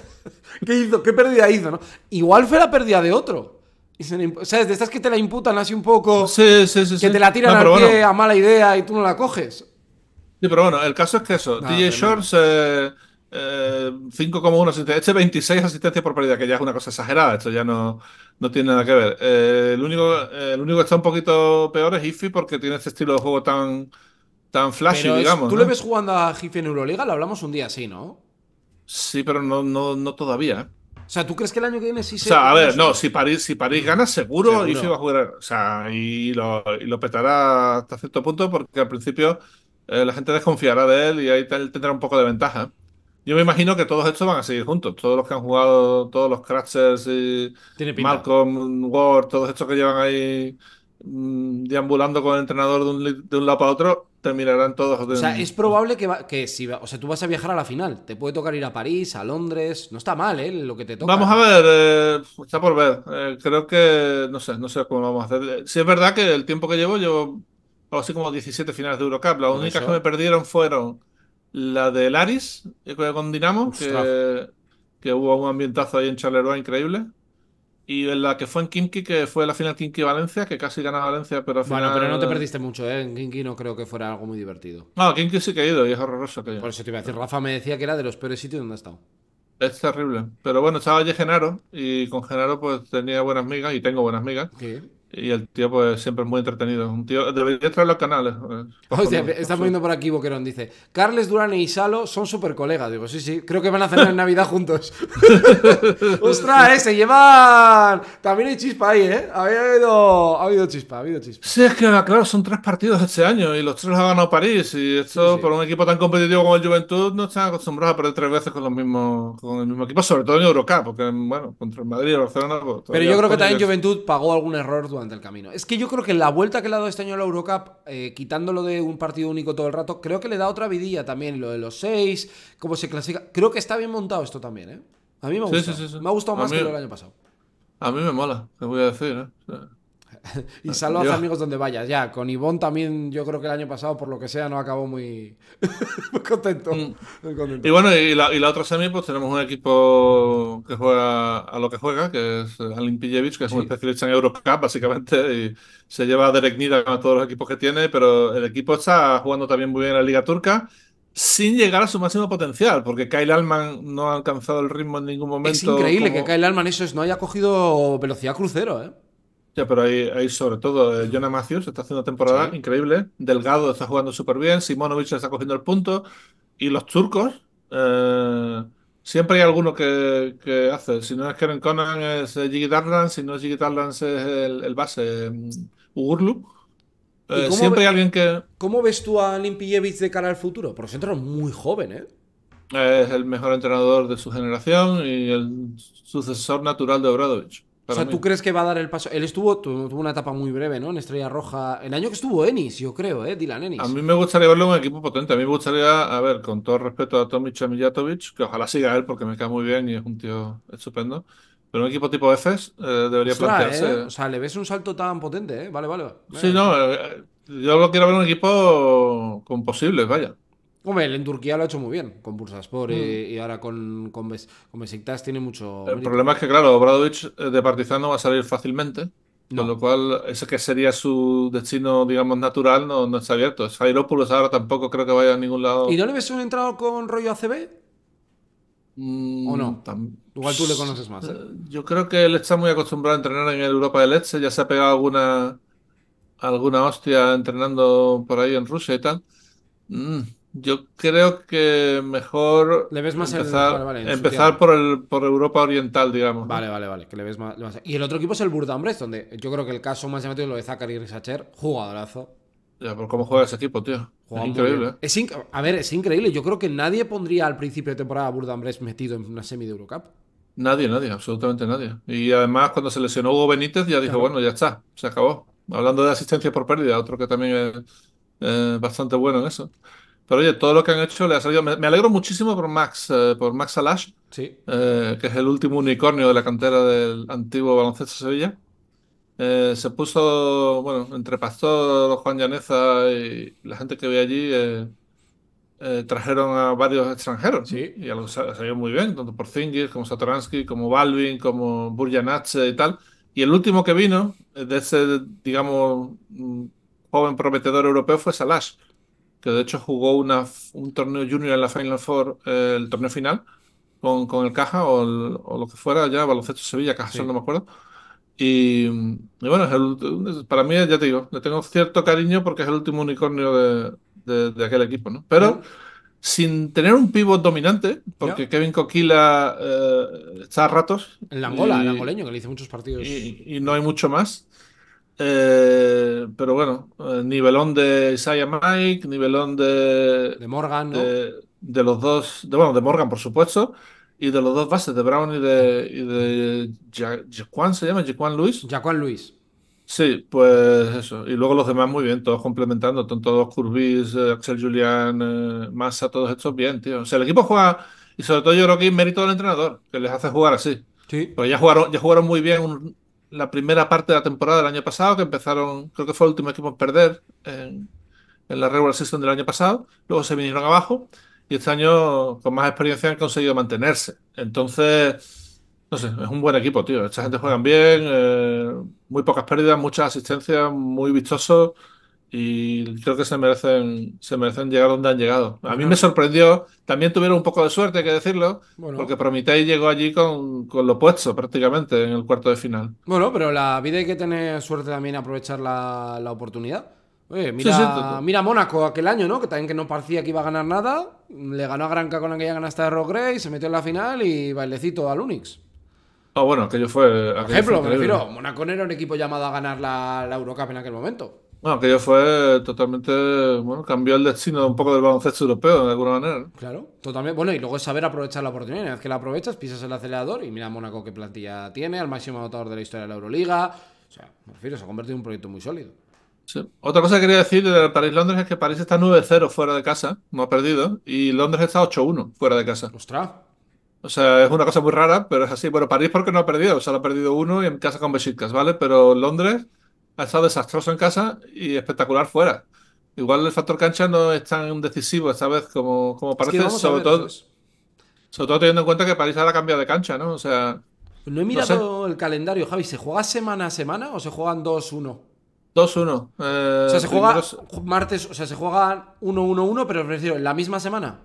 ¿Qué hizo? ¿Qué pérdida hizo? ¿no? Igual fue la pérdida de otro. Y ¿Sabes? De estas que te la imputan así un poco. Sí, sí, sí. Que te la tiran al a mala idea y tú no la coges. Sí, pero bueno, el caso es que eso. DJ Shorts. Eh, eh, 5,1 asistencia, Este 26 asistencias por pérdida, que ya es una cosa exagerada. Esto ya no, no tiene nada que ver. Eh, el, único, eh, el único que está un poquito peor es Hifi porque tiene este estilo de juego tan, tan flashy, digamos. ¿Tú le ves jugando a Hifi en Euroliga? Lo hablamos un día así, ¿no? Sí, pero no, no, no todavía. ¿eh? O sea, ¿tú crees que el año que viene sí se.? O sea, a ver, no, si París, si gana, seguro, y va a jugar. O sea, y lo, petará hasta cierto punto, porque al principio la gente desconfiará de él y ahí tendrá un poco de ventaja. Yo me imagino que todos estos van a seguir juntos. Todos los que han jugado, todos los Crashers y Malcolm, Ward, todos estos que llevan ahí mm, deambulando con el entrenador de un, lado para otro, terminarán todos. O sea, es probable que, que si, o sea, tú vas a viajar a la final. Te puede tocar ir a París, a Londres. No está mal, ¿eh? Lo que te toca. Vamos a ver, eh, está por ver. Eh, creo que, no sé, no sé cómo vamos a hacer. Eh, si es verdad que el tiempo que llevo, yo. así como 17 finales de Eurocup. Las únicas que me perdieron fueron la de Laris, con Dinamo, que, hubo un ambientazo ahí en Charleroi increíble. Y la que fue en Kimki que fue la final Kimki valencia que casi gana Valencia, pero al Bueno, pero no te perdiste mucho, ¿eh? En Kimki no creo que fuera algo muy divertido. No, Kimki sí que ha ido y es horroroso Por eso te iba a decir, Rafa me decía que era de los peores sitios donde ha estado. Es terrible. Pero bueno, estaba allí Genaro y con Genaro pues tenía buenas migas y tengo buenas migas. Y el tío, pues, siempre es muy entretenido. Un tío, debería traer los canales eh, O está por aquí Boquerón, dice, Carles Durán y e Salo son super colegas. Digo, sí, sí, creo que van a cenar en Navidad juntos. ¡Ostras, eh! Se llevan... También hay chispa ahí, ¿eh? Ha habido, chispa, ha habido chispa. Sí, es que, claro, son tres partidos este año y los tres los ha ganado París. Y esto, por un equipo tan competitivo como el Juventud, no están acostumbrados a perder tres veces con, los mismos, con el mismo equipo, sobre todo en Eurocup, porque, bueno, contra el Madrid y el Barcelona... Pues, Pero yo creo que también Juventud pagó algún error durante el camino. Es que yo creo que la vuelta que le ha dado este año a la Eurocup, eh, quitándolo de un partido único todo el rato, creo que le da otra vidilla también, lo de los seis, cómo se clasifica. Creo que está bien montado esto también, ¿eh? A mí me ha gustado. me ha gustado más que lo del año pasado. A mí me mola, te voy a decir, ¿eh? y ah, salva a los amigos donde vayas. Ya, con Ivonne también, yo creo que el año pasado, por lo que sea, no acabó muy, mm. contento. Y bueno, y la, otra semi, pues tenemos un equipo que juega a lo que juega, que es Alin que es un especialista en Eurocup, básicamente, y se lleva a Derek Nida todos los equipos que tiene, pero el equipo está jugando también muy bien en la Liga Turca sin llegar a su máximo potencial, porque Kyle Alman no ha alcanzado el ritmo en ningún momento. Es increíble que Kyle Alman eso es, no haya cogido velocidad crucero, ¿eh? Ya, pero ahí, sobre todo, eh, Jonah Matthews está haciendo temporada increíble. Delgado está jugando súper bien. Simonovic está cogiendo el punto. Y los turcos, eh, siempre hay alguno que, que, hace. Si no es Keren Conan, es Jiggy eh, Darlan. Si no es Jiggy Darlan, es el, base, mm, Ugurlu. Eh, siempre hay alguien que. ¿Cómo ves tú a Limpijevic de cara al futuro? Por centro es muy joven, ¿eh? Es el mejor entrenador de su generación y el sucesor natural de Obradovich. O sea, ¿tú crees que va a dar el paso? Él estuvo, tuvo una etapa muy breve, ¿no? En Estrella Roja. El año que estuvo Ennis, yo creo, ¿eh? Dylan Ennis. A mí me gustaría verlo en un equipo potente. A mí me gustaría, a ver, con todo respeto a Tomic Mijatovic, que ojalá siga él porque me cae muy bien y es un tío estupendo. Pero un equipo tipo EFES eh, debería plantearse. ¿eh? O sea, le ves un salto tan potente, ¿eh? Vale, vale. Sí, no. Eh, yo lo quiero ver un equipo con posibles, vaya. Hombre, él en Turquía lo ha hecho muy bien, con Bursaspor y, mm. ahora con, con, Besiktas tiene mucho... El problema es que, claro, Obradovic eh, de Partizan va a salir fácilmente, con lo cual ese que sería su destino, digamos, natural no, está abierto. Jairopoulos ahora tampoco creo que vaya a ningún lado. ¿Y no le ves un entrado con rollo ACB? Mm, ¿O no? Igual tú le conoces más. ¿eh? Eh, yo creo que él está muy acostumbrado a entrenar en el Europa del Este, ya se ha pegado alguna, alguna hostia entrenando por ahí en Rusia y tal. Mm. Yo creo que mejor le ves más empezar, por, el, por Europa Oriental, digamos. Vale, vale, vale, que le ves más, Y el otro equipo es el Burdambres, donde yo creo que el caso más llamativo es lo de Zachary Risacher, jugadorazo. Ya, por cómo juega ese equipo, tío. es increíble. ¿eh? a ver, es increíble. Yo creo que nadie pondría al principio de temporada a Burdambres metido en una semi de Eurocup. Nadie, nadie, absolutamente nadie. Y además, cuando se lesionó Hugo Benítez, ya dijo, bueno, ya está, se acabó. Hablando de asistencia por pérdida, otro que también es bastante bueno en eso. Pero oye, todo lo que han hecho le ha salido. Me, alegro muchísimo por Max, eh, por Max Alash, eh, que es el último unicornio de la cantera del antiguo baloncesto Sevilla. Eh, se puso, bueno, entre Pastor, Juan Llaneza y la gente que ve allí, trajeron a varios extranjeros. Sí. Y algo salió muy bien, tanto por Zingis, como Satoransky, como Balvin, como Burjanache y tal. Y el último que vino de ese, digamos, mm, joven prometedor europeo fue Salash que de hecho jugó una, un torneo junior en la Final Four, eh, el torneo final, con, con el Caja o, lo que fuera, ya Baloncesto Sevilla, Caja no me acuerdo. Y, bueno, para mí, ya te digo, le tengo cierto cariño porque es el último unicornio de, de, aquel equipo, ¿no? Pero. sin tener un pivot dominante, porque Kevin Coquila eh, está a ratos. la Angola, el angoleño, que le hice muchos partidos. y, no hay mucho más. Eh, pero bueno, eh, nivelón de Isaiah Mike, nivelón de. De Morgan, ¿no? de, los dos. De, bueno, de Morgan, por supuesto. Y de los dos bases, de Brown y de. ¿se llama? Jaquan Luis. Jaquan Luis. Sí, pues eso. Y luego los demás muy bien, todos complementando. Todos Curbis eh, Axel Julián, Massa, todos estos bien, tío. O sea, el equipo juega. Y sobre todo yo creo que es mérito del entrenador, que les hace jugar así. Sí. Pero ya jugaron, ya jugaron muy bien un, la primera parte de la temporada del año pasado, que empezaron, creo que fue el último equipo en perder en, la regular season del año pasado, luego se vinieron abajo y este año con más experiencia han conseguido mantenerse. Entonces, no sé, es un buen equipo, tío. Esta gente juegan bien, eh, muy pocas pérdidas, muchas asistencias, muy vistosos y creo que se merecen, se merecen llegar donde han llegado. A mí me sorprendió, también tuvieron un poco de suerte, hay que decirlo, porque Prometei llegó allí con, con, lo puesto prácticamente en el cuarto de final. Bueno, pero la vida hay que tener suerte también, aprovechar la, oportunidad. mira, mira Mónaco aquel año, ¿no? Que también que no parecía que iba a ganar nada, le ganó a Granca con aquella que ya ganaste a Rock se metió en la final y bailecito al Unix. oh, bueno, aquello fue... ejemplo, me refiero, Mónaco era un equipo llamado a ganar la, la en aquel momento. Bueno, aquello fue totalmente, bueno, cambió el destino un poco del baloncesto europeo de alguna manera. Claro, totalmente. Bueno, y luego es saber aprovechar la oportunidad. Una vez que la aprovechas, pisas el acelerador y mira a Mónaco qué plantilla tiene, al máximo anotador de la historia de la Euroliga. O sea, me refiero, se ha convertido en un proyecto muy sólido. Sí. Otra cosa que quería decir de París-Londres es que París está 9-0 fuera de casa, no ha perdido, y Londres está 8-1 fuera de casa. ¡Ostras! O sea, es una cosa muy rara, pero es así. Bueno, París porque no ha perdido, o sea, lo ha perdido uno y en casa con Besiktas, ¿vale? Pero Londres ha estado desastroso en casa y espectacular fuera. Igual el factor cancha no es tan decisivo esta vez como, como parece, sobre, todo, sobre todo teniendo en cuenta que París ahora ha cambiado de cancha, ¿no? O sea. No he mirado el calendario, Javi. ¿Se juega semana a semana o se juegan 2-1? 2-1. Eh, o sea, se juega martes, o sea, se 1-1-1, pero en la misma semana.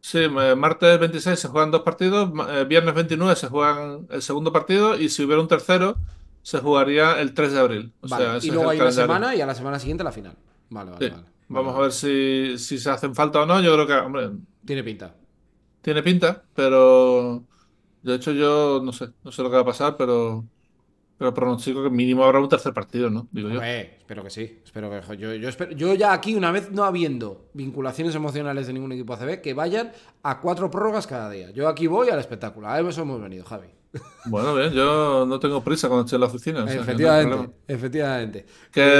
Sí, eh, martes 26 se juegan dos partidos, eh, viernes 29 se juegan el segundo partido y si hubiera un tercero, se jugaría el 3 de abril. y luego hay una semana y a la semana siguiente la final. Vale, vale, vale. Vamos a ver si, se hacen falta o no. Yo creo que, hombre. Tiene pinta. Tiene pinta, pero. De hecho, yo no sé, no sé lo que va a pasar, pero. Pero pronostico que mínimo habrá un tercer partido, ¿no? Digo yo. espero que sí. Espero Yo, yo ya aquí, una vez no habiendo vinculaciones emocionales de ningún equipo ACB, que vayan a cuatro prórrogas cada día. Yo aquí voy al espectáculo. A eso hemos venido, Javi. Bueno, bien, yo no tengo prisa cuando estoy en la oficina. efectivamente, que efectivamente. Eh,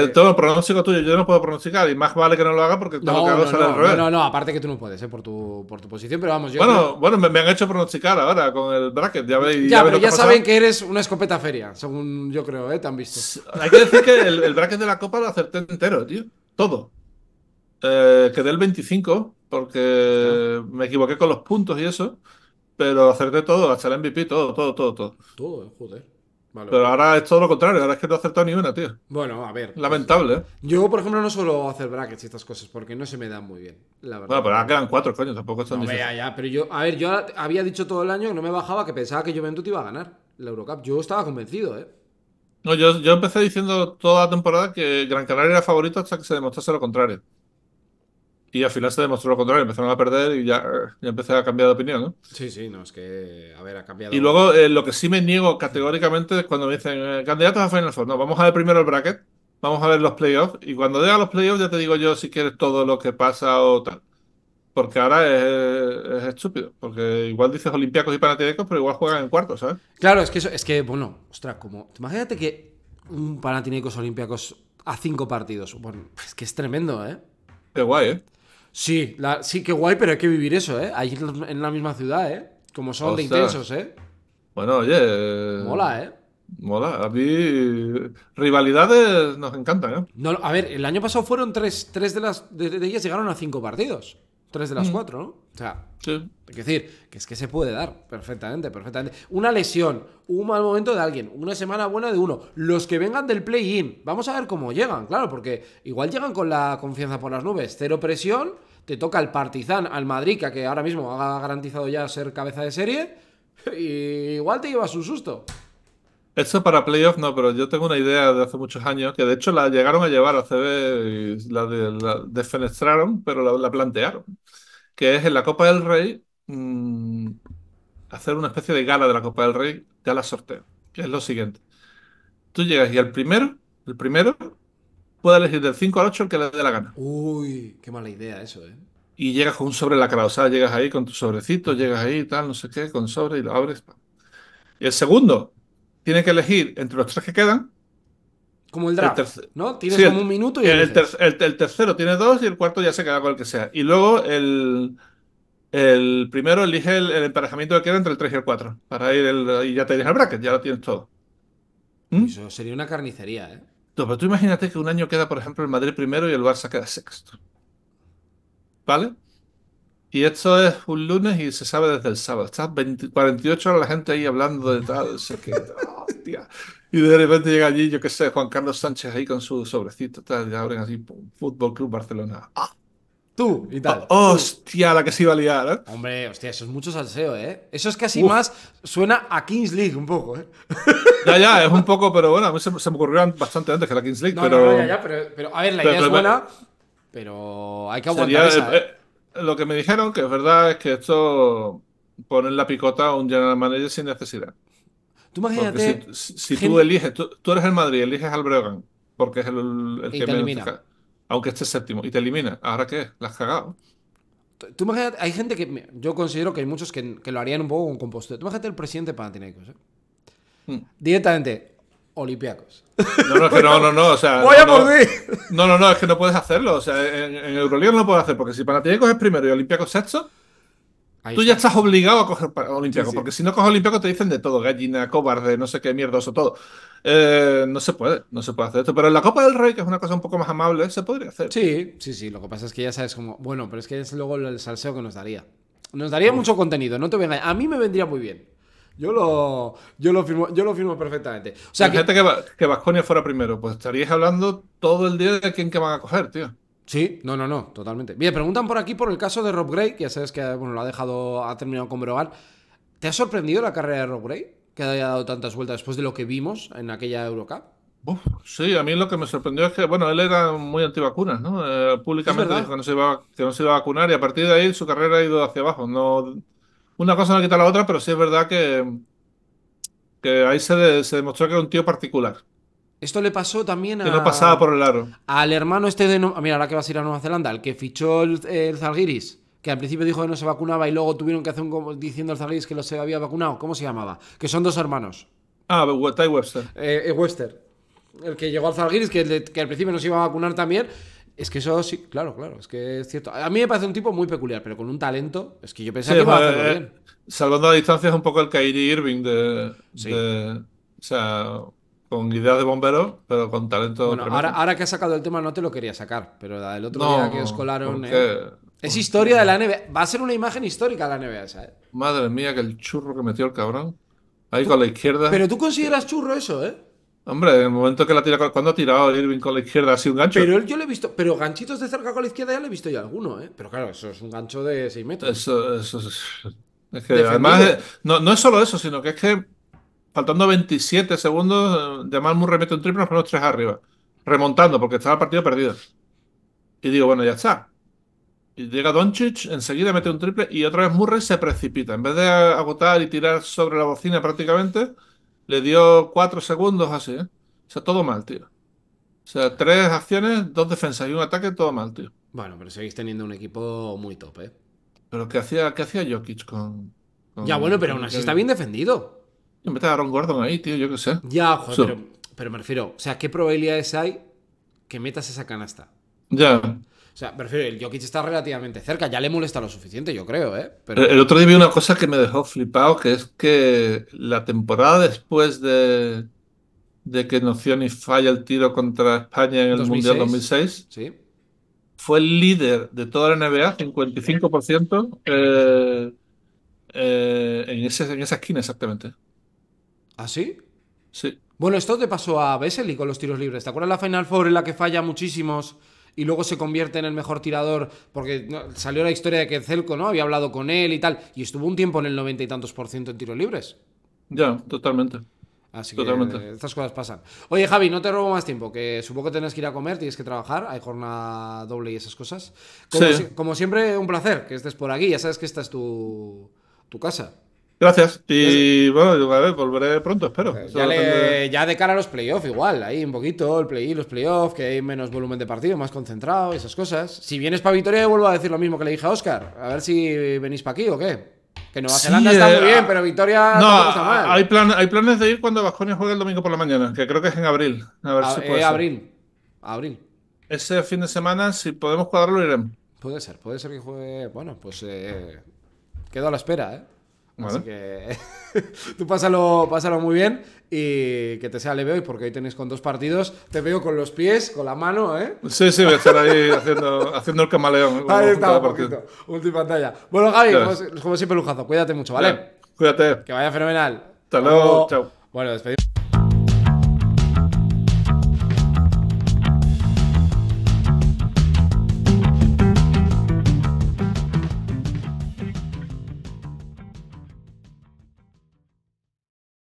que todo el pronóstico tuyo, yo no puedo pronosticar y más vale que no lo haga porque tengo que no, revés. No, no, aparte que tú no puedes, eh, por, tu, por tu posición, pero vamos. Yo bueno, bueno me, han hecho pronosticar ahora con el bracket, ya Ya, pero ya saben que eres una escopeta feria, según yo creo, ¿eh? Te han visto. Hay que decir que el, bracket de la Copa lo acerté entero, tío. Todo. Eh, quedé el 25 porque me equivoqué con los puntos y eso. Pero acerté todo, hasta el MVP, todo, todo, todo, todo. Todo, joder. pero ahora es todo lo contrario, ahora es que no he acertado ni una, tío. Bueno, a ver. Lamentable. eh. yo, por ejemplo, no suelo hacer brackets y estas cosas porque no se me dan muy bien, la verdad. Bueno, pero ahora quedan cuatro, coño, tampoco están no, vea, ya, pero yo, a ver, yo había dicho todo el año que no me bajaba, que pensaba que Juventud iba a ganar la Eurocup. Yo estaba convencido, ¿eh? No, yo, yo empecé diciendo toda la temporada que Gran Canaria era favorito hasta que se demostrase lo contrario. Y al final se demostró lo contrario, empezaron a perder y ya, ya empecé a cambiar de opinión, ¿no? Sí, sí, no, es que, a ver, ha cambiado. Y luego eh, lo que sí me niego categóricamente es cuando me dicen, eh, candidatos a Final Four, no, vamos a ver primero el bracket, vamos a ver los playoffs, y cuando llega los playoffs ya te digo yo si quieres todo lo que pasa o tal. Porque ahora es, estúpido, porque igual dices olimpiacos y Panathinaikos, pero igual juegan en cuartos, ¿sabes? Claro, es que, eso, es que bueno, ostras, como, imagínate que un Panathinaikos olimpiacos a cinco partidos, bueno, es que es tremendo, ¿eh? Qué guay, ¿eh? Sí, sí, qué guay, pero hay que vivir eso, ¿eh? Ahí en la misma ciudad, ¿eh? Como son de intensos, ¿eh? Bueno, oye. Eh, mola, ¿eh? Mola, a mí rivalidades nos encantan, ¿eh? a ver, el año pasado fueron tres, tres de las de ellas llegaron a cinco partidos. Tres de las mm. cuatro, ¿no? O sea, sí. es decir, que es que se puede dar perfectamente, perfectamente. Una lesión, un mal momento de alguien, una semana buena de uno, los que vengan del play-in, vamos a ver cómo llegan, claro, porque igual llegan con la confianza por las nubes, cero presión, te toca al Partizan, al Madrid, que ahora mismo ha garantizado ya ser cabeza de serie, y igual te llevas un susto. Eso para playoff no, pero yo tengo una idea de hace muchos años que de hecho la llegaron a llevar a CB y la, de, desfenestraron, pero la, plantearon. Que es en la Copa del Rey mm, hacer una especie de gala de la Copa del Rey, la sorteo, que es lo siguiente. Tú llegas y al primero, el primero, puede elegir del 5 al 8 el que le dé la gana. Uy, qué mala idea eso, ¿eh? Y llegas con un sobre cara o sea, llegas ahí con tu sobrecito, llegas ahí y tal, no sé qué, con sobre y lo abres. Y el segundo, tiene que elegir entre los tres que quedan. Como el draft, ¿no? Tienes como un minuto y el, el, tercero tiene dos y el cuarto ya se queda con el que sea. Y luego el, primero elige el, emparejamiento que queda entre el tres y el 4. Para ir y ya te tienes el bracket, ya lo tienes todo. ¿Mm? Eso sería una carnicería, ¿eh? pero tú imagínate que un año queda, por ejemplo, el Madrid primero y el Barça queda sexto. ¿Vale? Y esto es un lunes y se sabe desde el sábado. Estás 48 horas la gente ahí hablando de tal, sé y de repente llega allí, yo qué sé, Juan Carlos Sánchez ahí con su sobrecito, tal, y abren así, Fútbol Club Barcelona. ¡Ah! Tú y tal. Oh, hostia, la que se iba a liar, ¿eh? Hombre, hostia, eso es mucho salseo, ¿eh? Eso es casi más. Suena a Kings League un poco, ¿eh? Ya, ya, es un poco, pero bueno, a mí se, me ocurrió bastante antes que la Kings League, no, pero. No, ya, ya, pero, a ver, la idea es buena, pero hay que aguantar. esa, ¿eh? ¿eh? lo que me dijeron, que es verdad, es que esto ponen la picota a un general manager sin necesidad. Tú imagínate. si, tú eliges, tú, eres el Madrid, eliges al Breogán, porque es el, el que menos Elimina. aunque esté séptimo, y te elimina. ¿Ahora qué? ¿La has cagado? Tú imagínate, hay gente que yo considero que hay muchos que, lo harían un poco con compostura. Tú imagínate el presidente Panathinaikos, ¿eh? Hmm. Directamente, olimpiacos. No, no, es no, no, o sea. ¡Voy no, No, no, es que no puedes hacerlo. O sea, en, el Euroliga no lo puedes hacer, porque si Panathinaikos es primero y Olimpiacos sexto, tú ya estás obligado a coger Olimpiacos, porque si no coges Olimpiacos te dicen de todo, gallina, cobarde, no sé qué mierdoso o todo. Eh, no se puede, no se puede hacer esto. Pero en la Copa del Rey, que es una cosa un poco más amable, se podría hacer. Sí, sí, sí, lo que pasa es que ya sabes como, bueno, pero es que es luego el salseo que nos daría. Nos daría mucho contenido, no te vengas, A mí me vendría muy bien. Yo lo, lo, firmo, yo lo firmo perfectamente. O sea, que, Vasconia fuera primero, pues estaríais hablando todo el día de quién que van a coger, tío. Sí, no, no, no, totalmente. Bien, preguntan por aquí por el caso de Rob Gray, que ya sabes que bueno, lo ha dejado, ha terminado con Brogal. ¿Te ha sorprendido la carrera de Rob Gray? Que haya dado tantas vueltas después de lo que vimos en aquella Eurocup. sí, a mí lo que me sorprendió es que, bueno, él era muy antivacunas, ¿no? Eh, públicamente dijo no, se iba, que no se iba a vacunar y a partir de ahí su carrera ha ido hacia abajo. No, una cosa no quita la otra, pero sí es verdad que, que ahí se, demostró que era un tío particular. Esto le pasó también a. Que no pasaba por el aro. Al hermano este de. Mira, ahora que vas a ir a Nueva Zelanda, el que fichó el, Zalgiris, que al principio dijo que no se vacunaba y luego tuvieron que hacer un. diciendo al Zalgiris que lo se había vacunado. ¿Cómo se llamaba? Que son dos hermanos. Ah, Ty Webster. Eh, eh, Webster. El que llegó al Zalgiris, que, que al principio no se iba a vacunar también es que eso sí, claro, claro, es que es cierto. A mí me parece un tipo muy peculiar, pero con un talento, es que yo pensaba que iba a pues, hacerlo eh, bien. Salvando a distancia es un poco el Kyrie Irving de, o sea, con idea de bombero, pero con talento. Bueno, ahora, que has sacado el tema no te lo quería sacar, pero la del otro día que os colaron. Eh, es historia de la NBA. Va a ser una imagen histórica la NBA, esa, eh. Madre mía, que el churro que metió el cabrón. Ahí con la izquierda. Pero tú consideras churro eso, ¿eh? Hombre, en el momento que la tira, cuando ha tirado Irving con la izquierda sido un gancho. Pero yo le he visto, pero ganchitos de cerca con la izquierda ya le he visto ya alguno, ¿eh? Pero claro, eso es un gancho de 6 metros. Eso, eso, es. que además, eh, no, es solo eso, sino que es que faltando 27 segundos, de eh, Jamal Murray mete un triple, nos ponemos tres arriba. Remontando, porque estaba el partido perdido. Y digo, bueno, ya está. Y llega Doncic, enseguida mete un triple y otra vez Murray se precipita. En vez de agotar y tirar sobre la bocina prácticamente le dio cuatro segundos así, ¿eh? O sea, todo mal, tío. O sea, tres acciones, dos defensas y un ataque, todo mal, tío. Bueno, pero seguís teniendo un equipo muy top, ¿eh? Pero ¿qué hacía, qué hacía Jokic con, Ya, bueno, pero aún así está bien defendido. Y mete a Aaron Gordon ahí, tío, yo qué sé. Ya, joder, pero, pero me refiero, o sea, ¿qué probabilidades hay que metas esa canasta? Ya. O sea, prefiero, el Jokic está relativamente cerca, ya le molesta lo suficiente, yo creo, ¿eh? El otro día vi una cosa que me dejó flipado, que es que la temporada después de, de que Nocioni falla el tiro contra España en el Mundial 2006, fue el líder de toda la NBA, 55%, eh, eh, en, ese, en esa esquina exactamente. ¿Ah, sí? Sí. Bueno, esto te pasó a Vesely con los tiros libres. ¿Te acuerdas la Final Four en la que falla muchísimos? y luego se convierte en el mejor tirador, porque salió la historia de que Celco ¿no? había hablado con él y tal, y estuvo un tiempo en el noventa y tantos por ciento en tiros libres. Ya, totalmente. Así que estas cosas pasan. Oye, Javi, no te robo más tiempo, que supongo que tenés que ir a comer, tienes que trabajar, hay jornada doble y esas cosas. Como, como siempre, un placer que estés por aquí, ya sabes que esta es tu, tu casa. Gracias. Y bueno, a ver, volveré pronto, espero. Eh, ya, de cara a los playoffs, igual, ahí un poquito, el play los playoffs, que hay menos volumen de partido, más concentrado, esas cosas. Si vienes para Victoria vuelvo a decir lo mismo que le dije a Oscar. A ver si venís para aquí o qué. Que Nueva Zelanda está muy eh, bien, ah, pero Victoria no, está mal. Hay, hay planes de ir cuando Vasconia juega el domingo por la mañana, que creo que es en abril. A ver ah, si eh, puede eh, abril. Abril. Ese fin de semana, si podemos cuadrarlo, iremos. Puede ser, puede ser que juegue. Bueno, pues eh, quedo a la espera, ¿eh? Así que tú pásalo, pásalo muy bien y que te sea leve hoy, porque hoy tenéis con dos partidos. Te veo con los pies, con la mano, ¿eh? Sí, sí, voy a estar ahí haciendo, haciendo el camaleón. Ahí está, un Última pantalla. Bueno, Javi, como, siempre, lujazo. Cuídate mucho, ¿vale? cuídate. Que vaya fenomenal. Hasta luego. Chao. Bueno, despedimos.